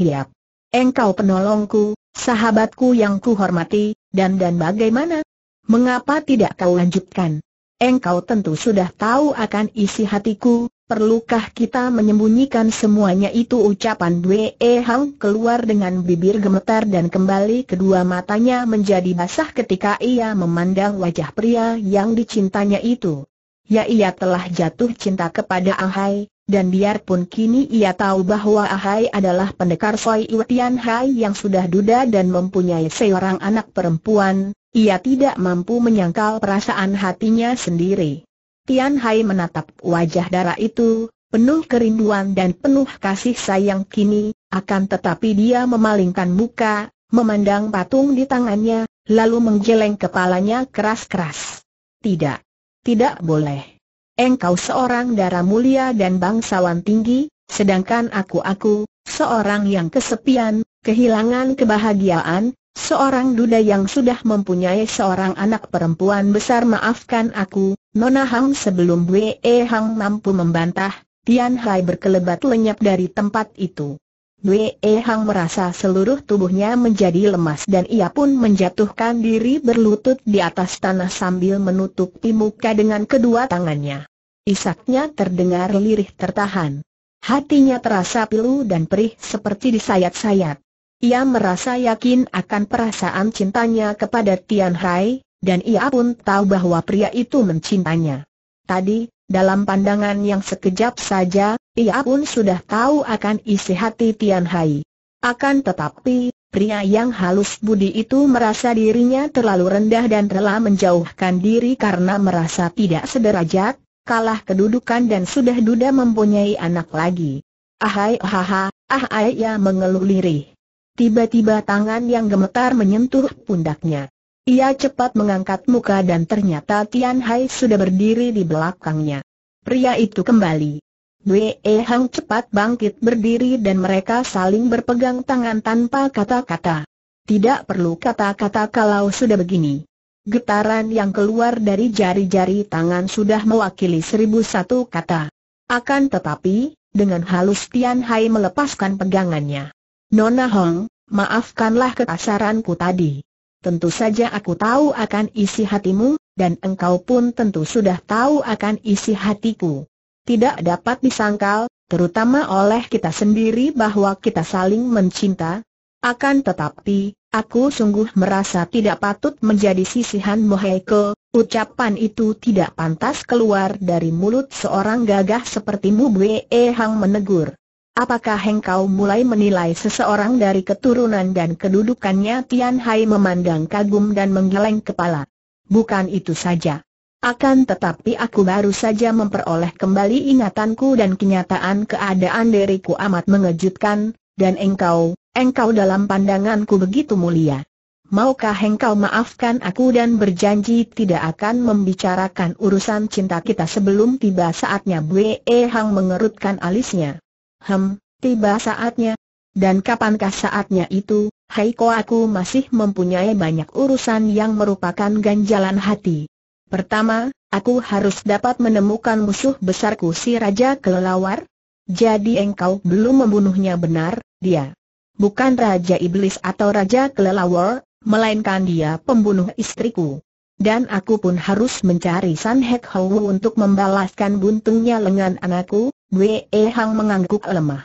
Engkau penolongku, sahabatku yang kuhormati, dan dan bagaimana? Mengapa tidak kau lanjutkan? Engkau tentu sudah tahu akan isi hatiku, Perlukah kita menyembunyikan semuanya itu ucapan Dwe e Hang keluar dengan bibir gemetar dan kembali kedua matanya menjadi basah ketika ia memandang wajah pria yang dicintanya itu. Ya ia telah jatuh cinta kepada Ahai, dan biarpun kini ia tahu bahwa Ahai adalah pendekar Soi Tian Hai yang sudah duda dan mempunyai seorang anak perempuan, ia tidak mampu menyangkal perasaan hatinya sendiri. Tian Hai menatap wajah darah itu, penuh kerinduan dan penuh kasih sayang kini, akan tetapi dia memalingkan muka, memandang patung di tangannya, lalu menggeleng kepalanya keras-keras. Tidak. Tidak boleh. Engkau seorang darah mulia dan bangsawan tinggi, sedangkan aku-aku, seorang yang kesepian, kehilangan kebahagiaan, Seorang duda yang sudah mempunyai seorang anak perempuan besar maafkan aku, Nona Hang sebelum Wei Hang mampu membantah, Tian Hai berkelebat lenyap dari tempat itu. Wei Hang merasa seluruh tubuhnya menjadi lemas dan ia pun menjatuhkan diri berlutut di atas tanah sambil menutupi muka dengan kedua tangannya. Isaknya terdengar lirih tertahan. Hatinya terasa pilu dan perih seperti disayat-sayat. Ia merasa yakin akan perasaan cintanya kepada Tian Hai, dan ia pun tahu bahwa pria itu mencintanya. Tadi, dalam pandangan yang sekejap saja, ia pun sudah tahu akan isi hati Tian Hai. Akan tetapi, pria yang halus budi itu merasa dirinya terlalu rendah dan rela menjauhkan diri karena merasa tidak sederajat, kalah kedudukan dan sudah duda mempunyai anak lagi. Ahai haha, ahai ya mengeluh lirih. Tiba-tiba tangan yang gemetar menyentuh pundaknya. Ia cepat mengangkat muka dan ternyata Tian Hai sudah berdiri di belakangnya. Pria itu kembali. Wei Hang cepat bangkit berdiri dan mereka saling berpegang tangan tanpa kata-kata. Tidak perlu kata-kata kalau sudah begini. Getaran yang keluar dari jari-jari tangan sudah mewakili seribu satu kata. Akan tetapi, dengan halus Tian Hai melepaskan pegangannya. Nona Hong, maafkanlah kekasaranku tadi. Tentu saja aku tahu akan isi hatimu, dan engkau pun tentu sudah tahu akan isi hatiku. Tidak dapat disangkal, terutama oleh kita sendiri bahwa kita saling mencinta. Akan tetapi, aku sungguh merasa tidak patut menjadi sisihan Mohaiko, ucapan itu tidak pantas keluar dari mulut seorang gagah sepertimu Bwe Hang menegur. Apakah engkau mulai menilai seseorang dari keturunan dan kedudukannya? Tian Hai memandang kagum dan menggeleng kepala. Bukan itu saja. Akan tetapi aku baru saja memperoleh kembali ingatanku dan kenyataan keadaan diriku amat mengejutkan, dan engkau, engkau dalam pandanganku begitu mulia. Maukah engkau maafkan aku dan berjanji tidak akan membicarakan urusan cinta kita sebelum tiba saatnya Bue Hang mengerutkan alisnya. Hem, tiba saatnya. Dan kapankah saatnya itu, ko aku masih mempunyai banyak urusan yang merupakan ganjalan hati. Pertama, aku harus dapat menemukan musuh besarku si Raja Kelelawar. Jadi engkau belum membunuhnya benar, dia. Bukan Raja Iblis atau Raja Kelelawar, melainkan dia pembunuh istriku. Dan aku pun harus mencari San Hek Hou untuk membalaskan buntungnya lengan anakku, Wei Hang mengangguk lemah.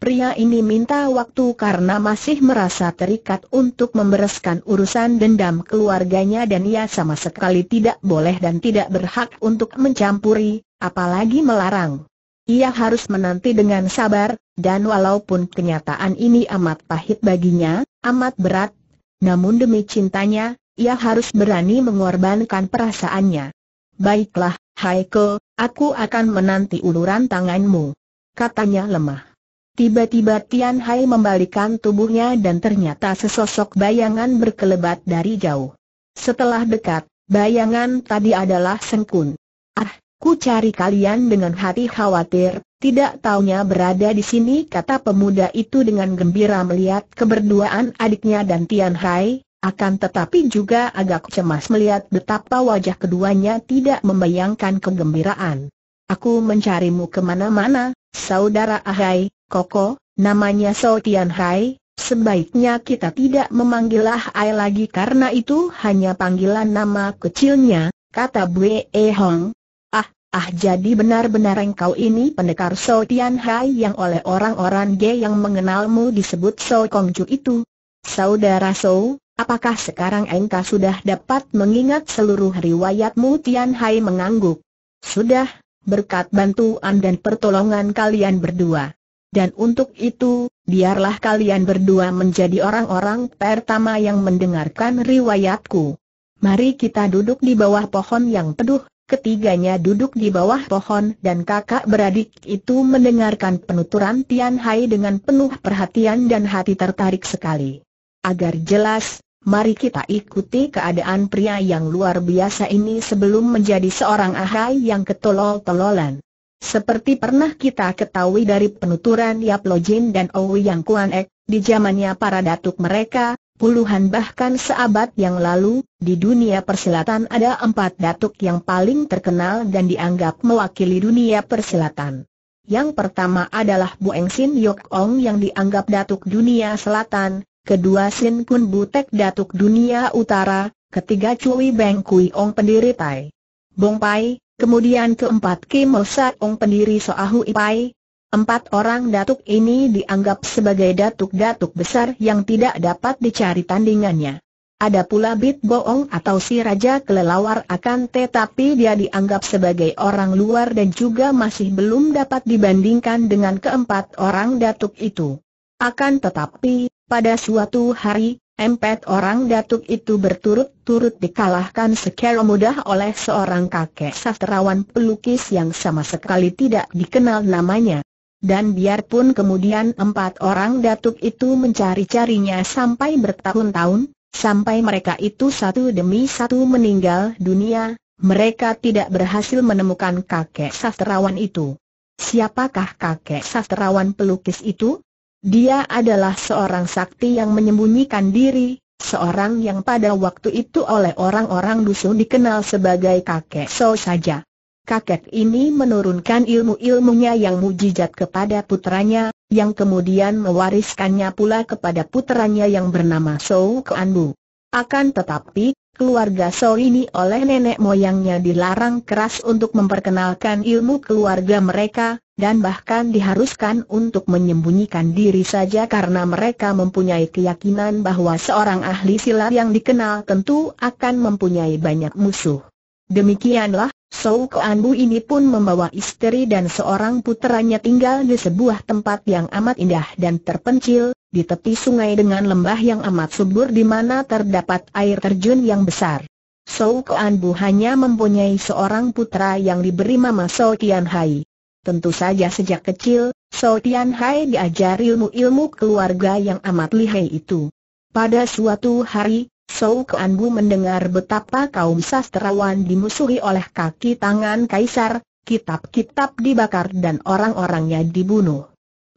Pria ini minta waktu karena masih merasa terikat untuk membereskan urusan dendam keluarganya dan ia sama sekali tidak boleh dan tidak berhak untuk mencampuri, apalagi melarang. Ia harus menanti dengan sabar, dan walaupun kenyataan ini amat pahit baginya, amat berat, namun demi cintanya, ia harus berani mengorbankan perasaannya. Baiklah, Haiko, aku akan menanti uluran tanganmu. Katanya lemah. Tiba-tiba Tian Hai membalikan tubuhnya dan ternyata sesosok bayangan berkelebat dari jauh. Setelah dekat, bayangan tadi adalah Sengkun. Ah, ku cari kalian dengan hati khawatir, tidak taunya berada di sini kata pemuda itu dengan gembira melihat keberduaan adiknya dan Tian Hai, akan tetapi juga agak cemas melihat betapa wajah keduanya tidak membayangkan kegembiraan. Aku mencarimu kemana-mana, saudara Ahai, Koko, namanya So Tian Hai, sebaiknya kita tidak memanggil Ahai lagi karena itu hanya panggilan nama kecilnya, kata Bue e Hong. Ah, ah jadi benar-benar engkau ini pendekar So Tian Hai yang oleh orang-orang G yang mengenalmu disebut So Kong Ju itu. Saudara So, Apakah sekarang engkau sudah dapat mengingat seluruh riwayatmu Tian Hai mengangguk? Sudah, berkat bantuan dan pertolongan kalian berdua. Dan untuk itu, biarlah kalian berdua menjadi orang-orang pertama yang mendengarkan riwayatku. Mari kita duduk di bawah pohon yang teduh, ketiganya duduk di bawah pohon dan kakak beradik itu mendengarkan penuturan Tian Hai dengan penuh perhatian dan hati tertarik sekali. Agar jelas, mari kita ikuti keadaan pria yang luar biasa ini sebelum menjadi seorang ahai yang ketolol-tololan. Seperti pernah kita ketahui dari penuturan Yap Lo Jin dan Owi Yang Kuan Ek, di zamannya para datuk mereka, puluhan bahkan seabad yang lalu, di dunia persilatan ada empat datuk yang paling terkenal dan dianggap mewakili dunia persilatan. Yang pertama adalah Bu Eng Sin Yok Ong yang dianggap datuk dunia selatan, kedua Sin Kun Butek Datuk Dunia Utara, ketiga Cui Beng Kui Ong pendiri Tai Bong Pai, kemudian keempat Kim Osa Ong pendiri Soahu Ipai. Empat orang datuk ini dianggap sebagai datuk-datuk besar yang tidak dapat dicari tandingannya. Ada pula Bit Boong atau si Raja Kelelawar akan tetapi dia dianggap sebagai orang luar dan juga masih belum dapat dibandingkan dengan keempat orang datuk itu. Akan tetapi, pada suatu hari, empat orang datuk itu berturut-turut dikalahkan secara mudah oleh seorang kakek sastrawan pelukis yang sama sekali tidak dikenal namanya. Dan biarpun kemudian empat orang datuk itu mencari-carinya sampai bertahun-tahun, sampai mereka itu satu demi satu meninggal dunia, mereka tidak berhasil menemukan kakek sastrawan itu. Siapakah kakek sastrawan pelukis itu? Dia adalah seorang sakti yang menyembunyikan diri, seorang yang pada waktu itu oleh orang-orang dusun dikenal sebagai kakek So saja. Kakek ini menurunkan ilmu-ilmunya yang mujizat kepada putranya, yang kemudian mewariskannya pula kepada putranya yang bernama So Keanbu. Akan tetapi, keluarga So ini oleh nenek moyangnya dilarang keras untuk memperkenalkan ilmu keluarga mereka, dan bahkan diharuskan untuk menyembunyikan diri saja karena mereka mempunyai keyakinan bahwa seorang ahli silat yang dikenal tentu akan mempunyai banyak musuh. Demikianlah, Sou Anbu ini pun membawa istri dan seorang putranya tinggal di sebuah tempat yang amat indah dan terpencil, di tepi sungai dengan lembah yang amat subur di mana terdapat air terjun yang besar. Sou Anbu hanya mempunyai seorang putra yang diberi nama Sou Tian Hai. Tentu saja sejak kecil, So Tian Hai diajar ilmu-ilmu keluarga yang amat lihai itu. Pada suatu hari, So Kuan Bu mendengar betapa kaum sastrawan dimusuhi oleh kaki tangan kaisar, kitab-kitab dibakar dan orang-orangnya dibunuh.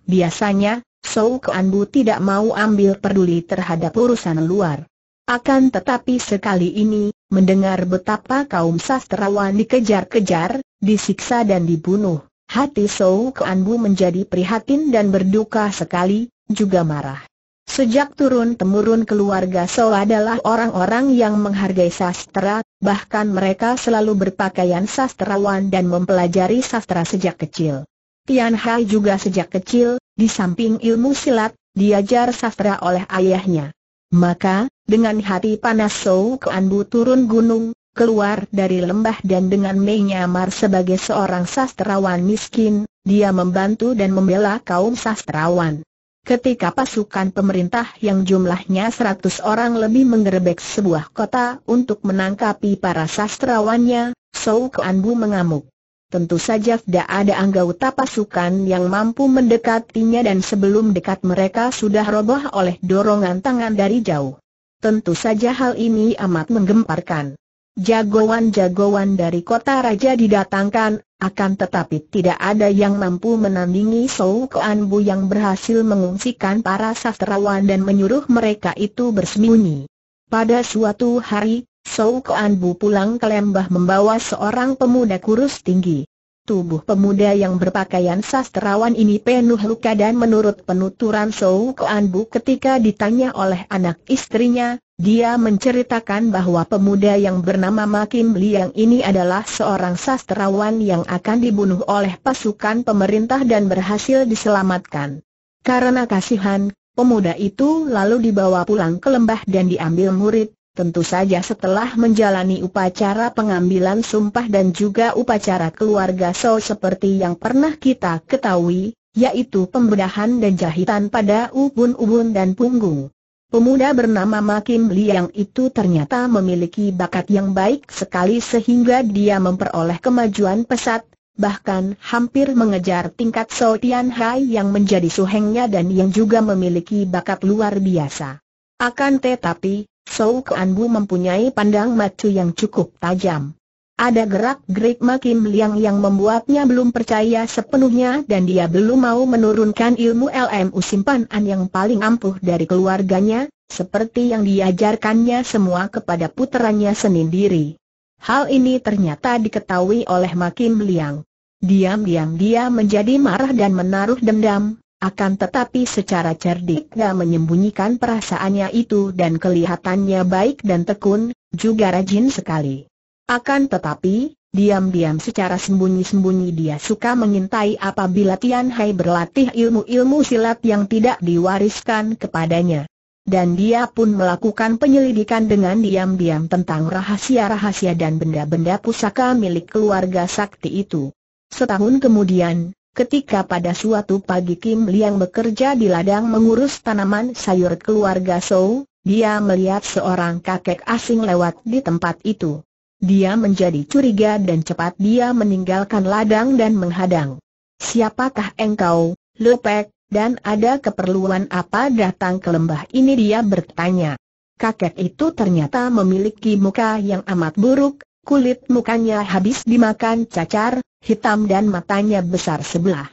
Biasanya, So Kuan Bu tidak mau ambil peduli terhadap urusan luar. Akan tetapi sekali ini, mendengar betapa kaum sastrawan dikejar-kejar, disiksa dan dibunuh Hati Sou Anbu menjadi prihatin dan berduka sekali, juga marah. Sejak turun-temurun keluarga Sou adalah orang-orang yang menghargai sastra, bahkan mereka selalu berpakaian sastrawan dan mempelajari sastra sejak kecil. Tian Hai juga sejak kecil, di samping ilmu silat, diajar sastra oleh ayahnya. Maka, dengan hati panas So Keanbu turun gunung, keluar dari lembah dan dengan menyamar sebagai seorang sastrawan miskin, dia membantu dan membela kaum sastrawan. Ketika pasukan pemerintah yang jumlahnya 100 orang lebih menggerebek sebuah kota untuk menangkapi para sastrawannya, Sou Keanbu mengamuk. Tentu saja tidak ada anggota pasukan yang mampu mendekatinya dan sebelum dekat mereka sudah roboh oleh dorongan tangan dari jauh. Tentu saja hal ini amat menggemparkan. Jagoan-jagoan dari kota raja didatangkan, akan tetapi tidak ada yang mampu menandingi Sou Kuan Bu yang berhasil mengungsikan para sastrawan dan menyuruh mereka itu bersembunyi. Pada suatu hari, Sou Kuan Bu pulang ke lembah membawa seorang pemuda kurus tinggi. Tubuh pemuda yang berpakaian sastrawan ini penuh luka dan menurut penuturan Sou Kuan Bu ketika ditanya oleh anak istrinya, dia menceritakan bahwa pemuda yang bernama Makim Liang ini adalah seorang sastrawan yang akan dibunuh oleh pasukan pemerintah dan berhasil diselamatkan. Karena kasihan, pemuda itu lalu dibawa pulang ke lembah dan diambil murid, Tentu saja setelah menjalani upacara pengambilan sumpah dan juga upacara keluarga So seperti yang pernah kita ketahui, yaitu pembedahan dan jahitan pada ubun-ubun dan punggung. Pemuda bernama Makim Liang itu ternyata memiliki bakat yang baik sekali sehingga dia memperoleh kemajuan pesat, bahkan hampir mengejar tingkat So Tian yang menjadi suhengnya dan yang juga memiliki bakat luar biasa. Akan tetapi, Sou Keanbu mempunyai pandang macu yang cukup tajam. Ada gerak-gerik Makim Liang yang membuatnya belum percaya sepenuhnya dan dia belum mau menurunkan ilmu LMU simpanan yang paling ampuh dari keluarganya, seperti yang diajarkannya semua kepada puterannya sendiri. Hal ini ternyata diketahui oleh Makim Liang. Diam-diam dia menjadi marah dan menaruh dendam, akan tetapi secara cerdik dia menyembunyikan perasaannya itu dan kelihatannya baik dan tekun, juga rajin sekali. Akan tetapi, diam-diam secara sembunyi-sembunyi dia suka mengintai apabila Tian Hai berlatih ilmu-ilmu silat yang tidak diwariskan kepadanya. Dan dia pun melakukan penyelidikan dengan diam-diam tentang rahasia-rahasia dan benda-benda pusaka milik keluarga sakti itu. Setahun kemudian, Ketika pada suatu pagi Kim Liang bekerja di ladang mengurus tanaman sayur keluarga Sou, dia melihat seorang kakek asing lewat di tempat itu. Dia menjadi curiga dan cepat dia meninggalkan ladang dan menghadang. Siapakah engkau, Lepek, dan ada keperluan apa datang ke lembah ini dia bertanya. Kakek itu ternyata memiliki muka yang amat buruk, kulit mukanya habis dimakan cacar, hitam dan matanya besar sebelah.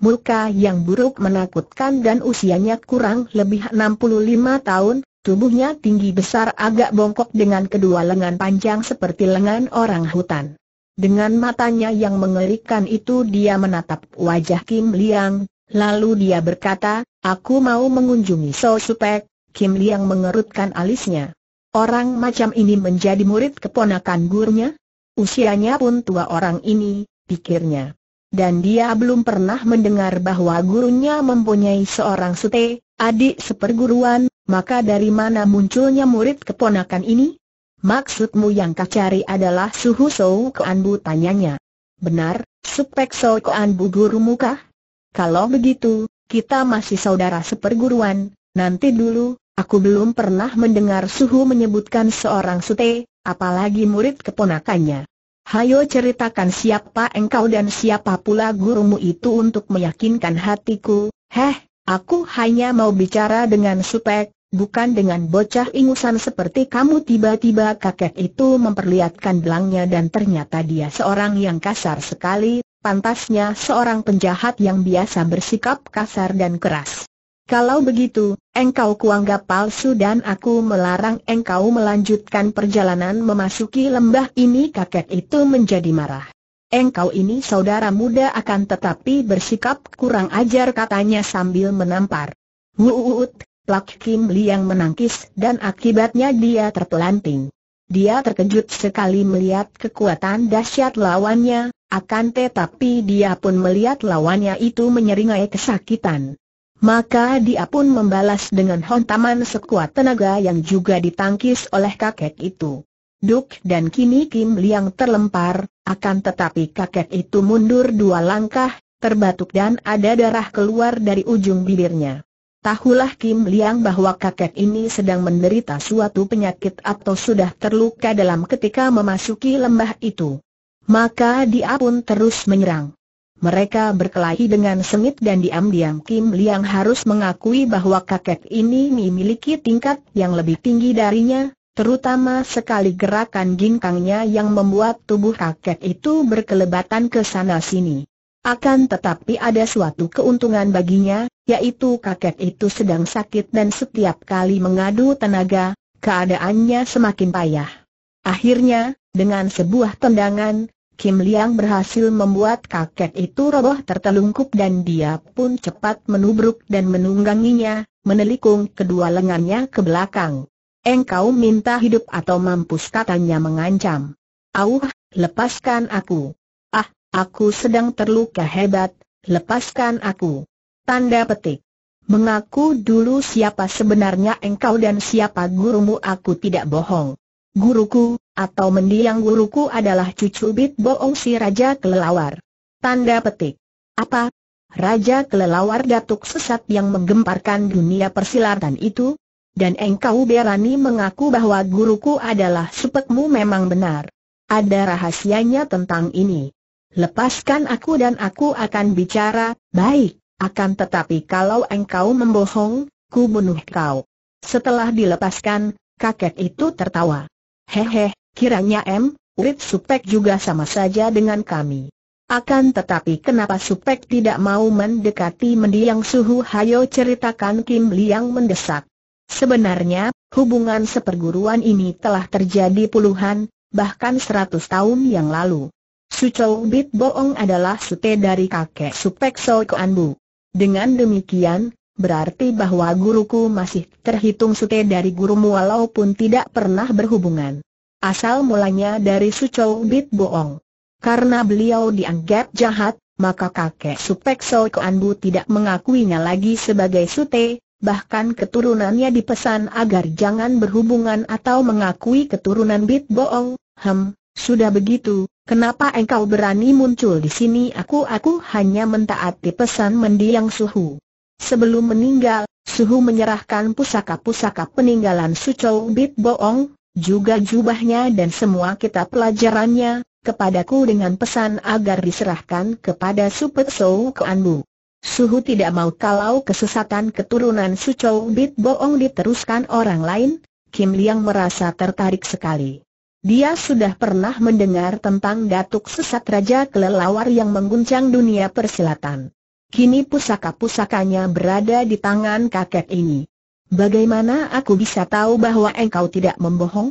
Muka yang buruk menakutkan dan usianya kurang lebih 65 tahun, tubuhnya tinggi besar agak bongkok dengan kedua lengan panjang seperti lengan orang hutan. Dengan matanya yang mengerikan itu dia menatap wajah Kim Liang, lalu dia berkata, aku mau mengunjungi So Supek, Kim Liang mengerutkan alisnya. Orang macam ini menjadi murid keponakan gurunya? Usianya pun tua orang ini, pikirnya. Dan dia belum pernah mendengar bahwa gurunya mempunyai seorang sute, adik seperguruan, maka dari mana munculnya murid keponakan ini? Maksudmu yang kau cari adalah suhu Sou Kuan Bu tanyanya. Benar, Supek Sou Kuan Bu guru muka? Kalau begitu, kita masih saudara seperguruan, nanti dulu, aku belum pernah mendengar suhu menyebutkan seorang sute, apalagi murid keponakannya. Hayo ceritakan siapa engkau dan siapa pula gurumu itu untuk meyakinkan hatiku, heh, aku hanya mau bicara dengan Supek, bukan dengan bocah ingusan seperti kamu tiba-tiba kakek itu memperlihatkan belangnya dan ternyata dia seorang yang kasar sekali, pantasnya seorang penjahat yang biasa bersikap kasar dan keras. Kalau begitu, engkau kuanggap palsu dan aku melarang engkau melanjutkan perjalanan memasuki lembah ini kakek itu menjadi marah. Engkau ini saudara muda akan tetapi bersikap kurang ajar katanya sambil menampar. Wuut, Lak Kim Liang menangkis dan akibatnya dia terpelanting. Dia terkejut sekali melihat kekuatan dahsyat lawannya, akan tetapi dia pun melihat lawannya itu menyeringai kesakitan. Maka dia pun membalas dengan hontaman sekuat tenaga yang juga ditangkis oleh kakek itu. Duk dan kini Kim Liang terlempar, akan tetapi kakek itu mundur dua langkah, terbatuk dan ada darah keluar dari ujung bibirnya. Tahulah Kim Liang bahwa kakek ini sedang menderita suatu penyakit atau sudah terluka dalam ketika memasuki lembah itu. Maka dia pun terus menyerang. Mereka berkelahi dengan sengit dan diam-diam Kim Liang harus mengakui bahwa kakek ini memiliki tingkat yang lebih tinggi darinya, terutama sekali gerakan ginkangnya yang membuat tubuh kakek itu berkelebatan ke sana sini. Akan tetapi ada suatu keuntungan baginya, yaitu kakek itu sedang sakit dan setiap kali mengadu tenaga, keadaannya semakin payah. Akhirnya, dengan sebuah tendangan, Kim Liang berhasil membuat kakek itu roboh tertelungkup dan dia pun cepat menubruk dan menungganginya, menelikung kedua lengannya ke belakang. Engkau minta hidup atau mampus katanya mengancam. Auh, lepaskan aku. Ah, aku sedang terluka hebat, lepaskan aku. Tanda petik. Mengaku dulu siapa sebenarnya engkau dan siapa gurumu aku tidak bohong guruku, atau mendiang guruku adalah cucu Bit Boong si Raja Kelelawar. Tanda petik. Apa? Raja Kelelawar datuk sesat yang menggemparkan dunia persilatan itu? Dan engkau berani mengaku bahwa guruku adalah supekmu memang benar. Ada rahasianya tentang ini. Lepaskan aku dan aku akan bicara, baik, akan tetapi kalau engkau membohong, ku bunuh kau. Setelah dilepaskan, kakek itu tertawa. Hehe, kiranya M, Urit Supek juga sama saja dengan kami. Akan tetapi kenapa Supek tidak mau mendekati mendiang suhu hayo ceritakan Kim Liang mendesak. Sebenarnya, hubungan seperguruan ini telah terjadi puluhan, bahkan seratus tahun yang lalu. Sucou Bit Boong adalah sute dari kakek Supek Sokoan Bu. Dengan demikian, berarti bahwa guruku masih terhitung sute dari gurumu walaupun tidak pernah berhubungan. Asal mulanya dari Sucou Bit Boong. Karena beliau dianggap jahat, maka kakek Supek Sol Keanbu tidak mengakuinya lagi sebagai sute, bahkan keturunannya dipesan agar jangan berhubungan atau mengakui keturunan Bit Boong. Hem, sudah begitu, kenapa engkau berani muncul di sini? Aku-aku hanya mentaati pesan mendiang suhu. Sebelum meninggal, Suhu menyerahkan pusaka-pusaka peninggalan Sucou Bit Boong, juga jubahnya dan semua kitab pelajarannya, kepadaku dengan pesan agar diserahkan kepada Supet Sou Keanbu. Suhu tidak mau kalau kesesatan keturunan Sucou Bit Boong diteruskan orang lain, Kim Liang merasa tertarik sekali. Dia sudah pernah mendengar tentang datuk sesat Raja Kelelawar yang mengguncang dunia persilatan. Kini pusaka-pusakanya berada di tangan kakek ini. Bagaimana aku bisa tahu bahwa engkau tidak membohong?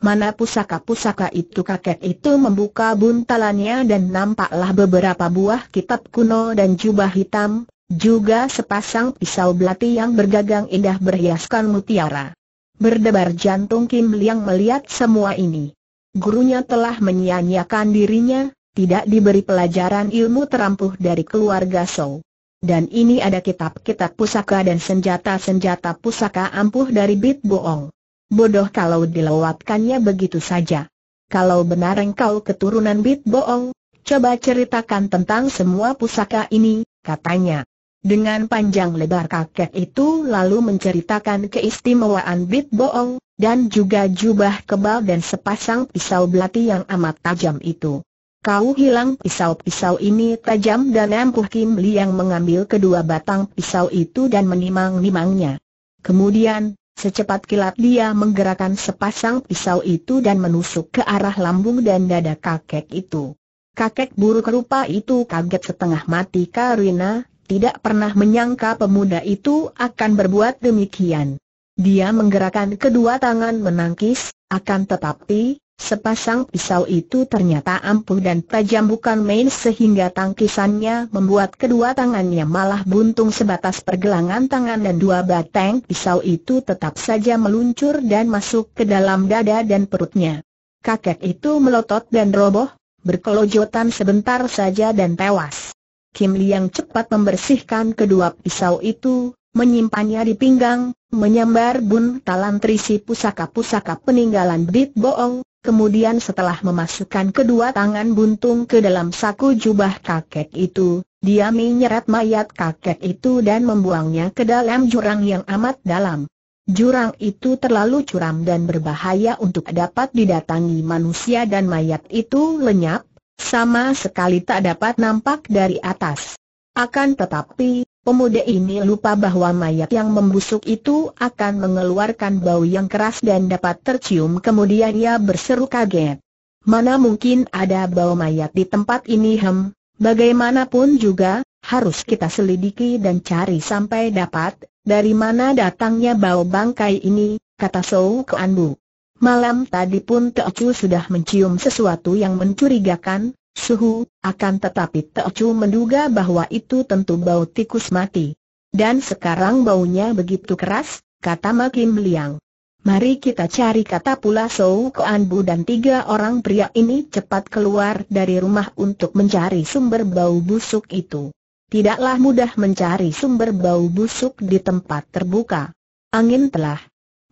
Mana pusaka-pusaka itu kakek itu membuka buntalannya dan nampaklah beberapa buah kitab kuno dan jubah hitam, juga sepasang pisau belati yang bergagang indah berhiaskan mutiara. Berdebar jantung Kim Liang melihat semua ini. Gurunya telah menyia-nyiakan dirinya, tidak diberi pelajaran ilmu terampuh dari keluarga So. Dan ini ada kitab-kitab pusaka dan senjata-senjata pusaka ampuh dari Bit Boong. Bodoh kalau dilewatkannya begitu saja. Kalau benar engkau keturunan Bit Boong, coba ceritakan tentang semua pusaka ini, katanya. Dengan panjang lebar kakek itu lalu menceritakan keistimewaan Bit Boong, dan juga jubah kebal dan sepasang pisau belati yang amat tajam itu. Kau hilang pisau-pisau ini tajam dan empuh Kim yang mengambil kedua batang pisau itu dan menimang-nimangnya. Kemudian, secepat kilat dia menggerakkan sepasang pisau itu dan menusuk ke arah lambung dan dada kakek itu. Kakek buruk rupa itu kaget setengah mati karena tidak pernah menyangka pemuda itu akan berbuat demikian. Dia menggerakkan kedua tangan menangkis, akan tetapi Sepasang pisau itu ternyata ampuh dan tajam bukan main sehingga tangkisannya membuat kedua tangannya malah buntung sebatas pergelangan tangan dan dua batang pisau itu tetap saja meluncur dan masuk ke dalam dada dan perutnya. Kakek itu melotot dan roboh, berkelojotan sebentar saja dan tewas. Kim Liang cepat membersihkan kedua pisau itu, menyimpannya di pinggang, menyambar bun talan trisi pusaka-pusaka peninggalan Bit Boong, Kemudian setelah memasukkan kedua tangan buntung ke dalam saku jubah kakek itu, dia menyeret mayat kakek itu dan membuangnya ke dalam jurang yang amat dalam. Jurang itu terlalu curam dan berbahaya untuk dapat didatangi manusia dan mayat itu lenyap, sama sekali tak dapat nampak dari atas. Akan tetapi, Pemuda ini lupa bahwa mayat yang membusuk itu akan mengeluarkan bau yang keras dan dapat tercium kemudian ia berseru kaget. Mana mungkin ada bau mayat di tempat ini hem, bagaimanapun juga, harus kita selidiki dan cari sampai dapat, dari mana datangnya bau bangkai ini, kata Sou Keanbu. Malam tadi pun Teocu sudah mencium sesuatu yang mencurigakan, suhu, akan tetapi Teocu menduga bahwa itu tentu bau tikus mati. Dan sekarang baunya begitu keras, kata Makim Liang. Mari kita cari kata pula Sou Koan Bu dan tiga orang pria ini cepat keluar dari rumah untuk mencari sumber bau busuk itu. Tidaklah mudah mencari sumber bau busuk di tempat terbuka. Angin telah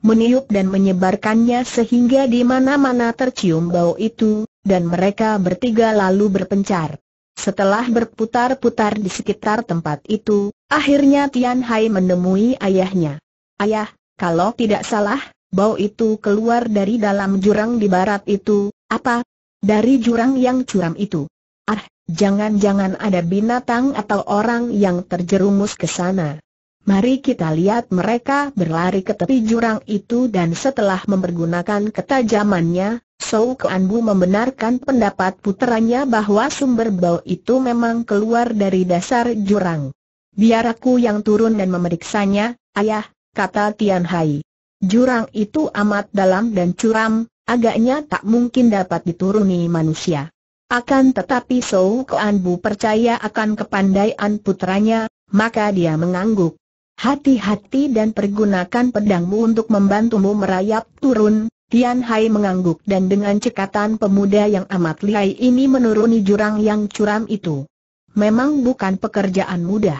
meniup dan menyebarkannya sehingga di mana-mana tercium bau itu, dan mereka bertiga lalu berpencar. Setelah berputar-putar di sekitar tempat itu, akhirnya Tian Hai menemui ayahnya. Ayah, kalau tidak salah, bau itu keluar dari dalam jurang di barat itu, apa? Dari jurang yang curam itu. Ah, jangan-jangan ada binatang atau orang yang terjerumus ke sana. Mari kita lihat mereka berlari ke tepi jurang itu dan setelah mempergunakan ketajamannya, Sou Anbu membenarkan pendapat puteranya bahwa sumber bau itu memang keluar dari dasar jurang. Biar aku yang turun dan memeriksanya, ayah, kata Tian Hai. Jurang itu amat dalam dan curam, agaknya tak mungkin dapat dituruni manusia. Akan tetapi Sou Anbu percaya akan kepandaian putranya, maka dia mengangguk. Hati-hati dan pergunakan pedangmu untuk membantumu merayap turun, Tian Hai mengangguk dan dengan cekatan pemuda yang amat lihai ini menuruni jurang yang curam itu. Memang bukan pekerjaan mudah.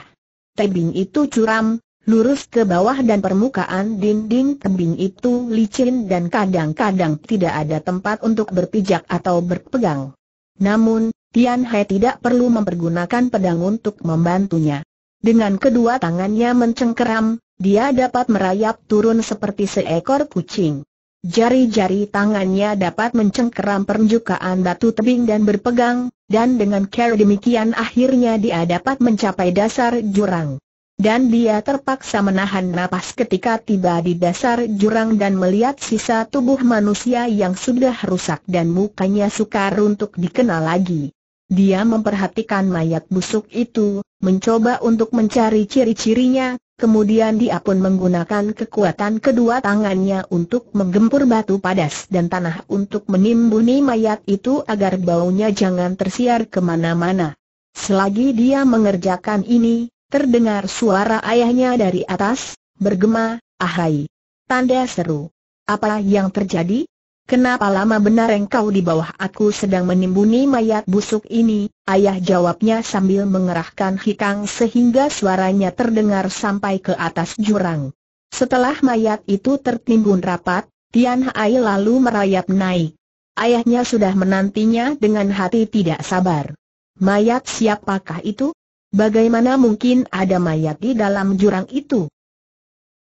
Tebing itu curam, lurus ke bawah dan permukaan dinding tebing itu licin dan kadang-kadang tidak ada tempat untuk berpijak atau berpegang. Namun, Tian Hai tidak perlu mempergunakan pedang untuk membantunya. Dengan kedua tangannya mencengkeram, dia dapat merayap turun seperti seekor kucing. Jari-jari tangannya dapat mencengkeram permukaan batu tebing dan berpegang, dan dengan cara demikian akhirnya dia dapat mencapai dasar jurang. Dan dia terpaksa menahan napas ketika tiba di dasar jurang dan melihat sisa tubuh manusia yang sudah rusak dan mukanya sukar untuk dikenal lagi. Dia memperhatikan mayat busuk itu, mencoba untuk mencari ciri-cirinya, Kemudian dia pun menggunakan kekuatan kedua tangannya untuk menggempur batu padas dan tanah untuk menimbuni mayat itu agar baunya jangan tersiar kemana-mana. Selagi dia mengerjakan ini, terdengar suara ayahnya dari atas, bergema, ahai. Tanda seru. Apa yang terjadi? Kenapa lama benar engkau di bawah aku sedang menimbuni mayat busuk ini? Ayah jawabnya sambil mengerahkan hikang sehingga suaranya terdengar sampai ke atas jurang. Setelah mayat itu tertimbun rapat, Tian Hai lalu merayap naik. Ayahnya sudah menantinya dengan hati tidak sabar. Mayat siapakah itu? Bagaimana mungkin ada mayat di dalam jurang itu?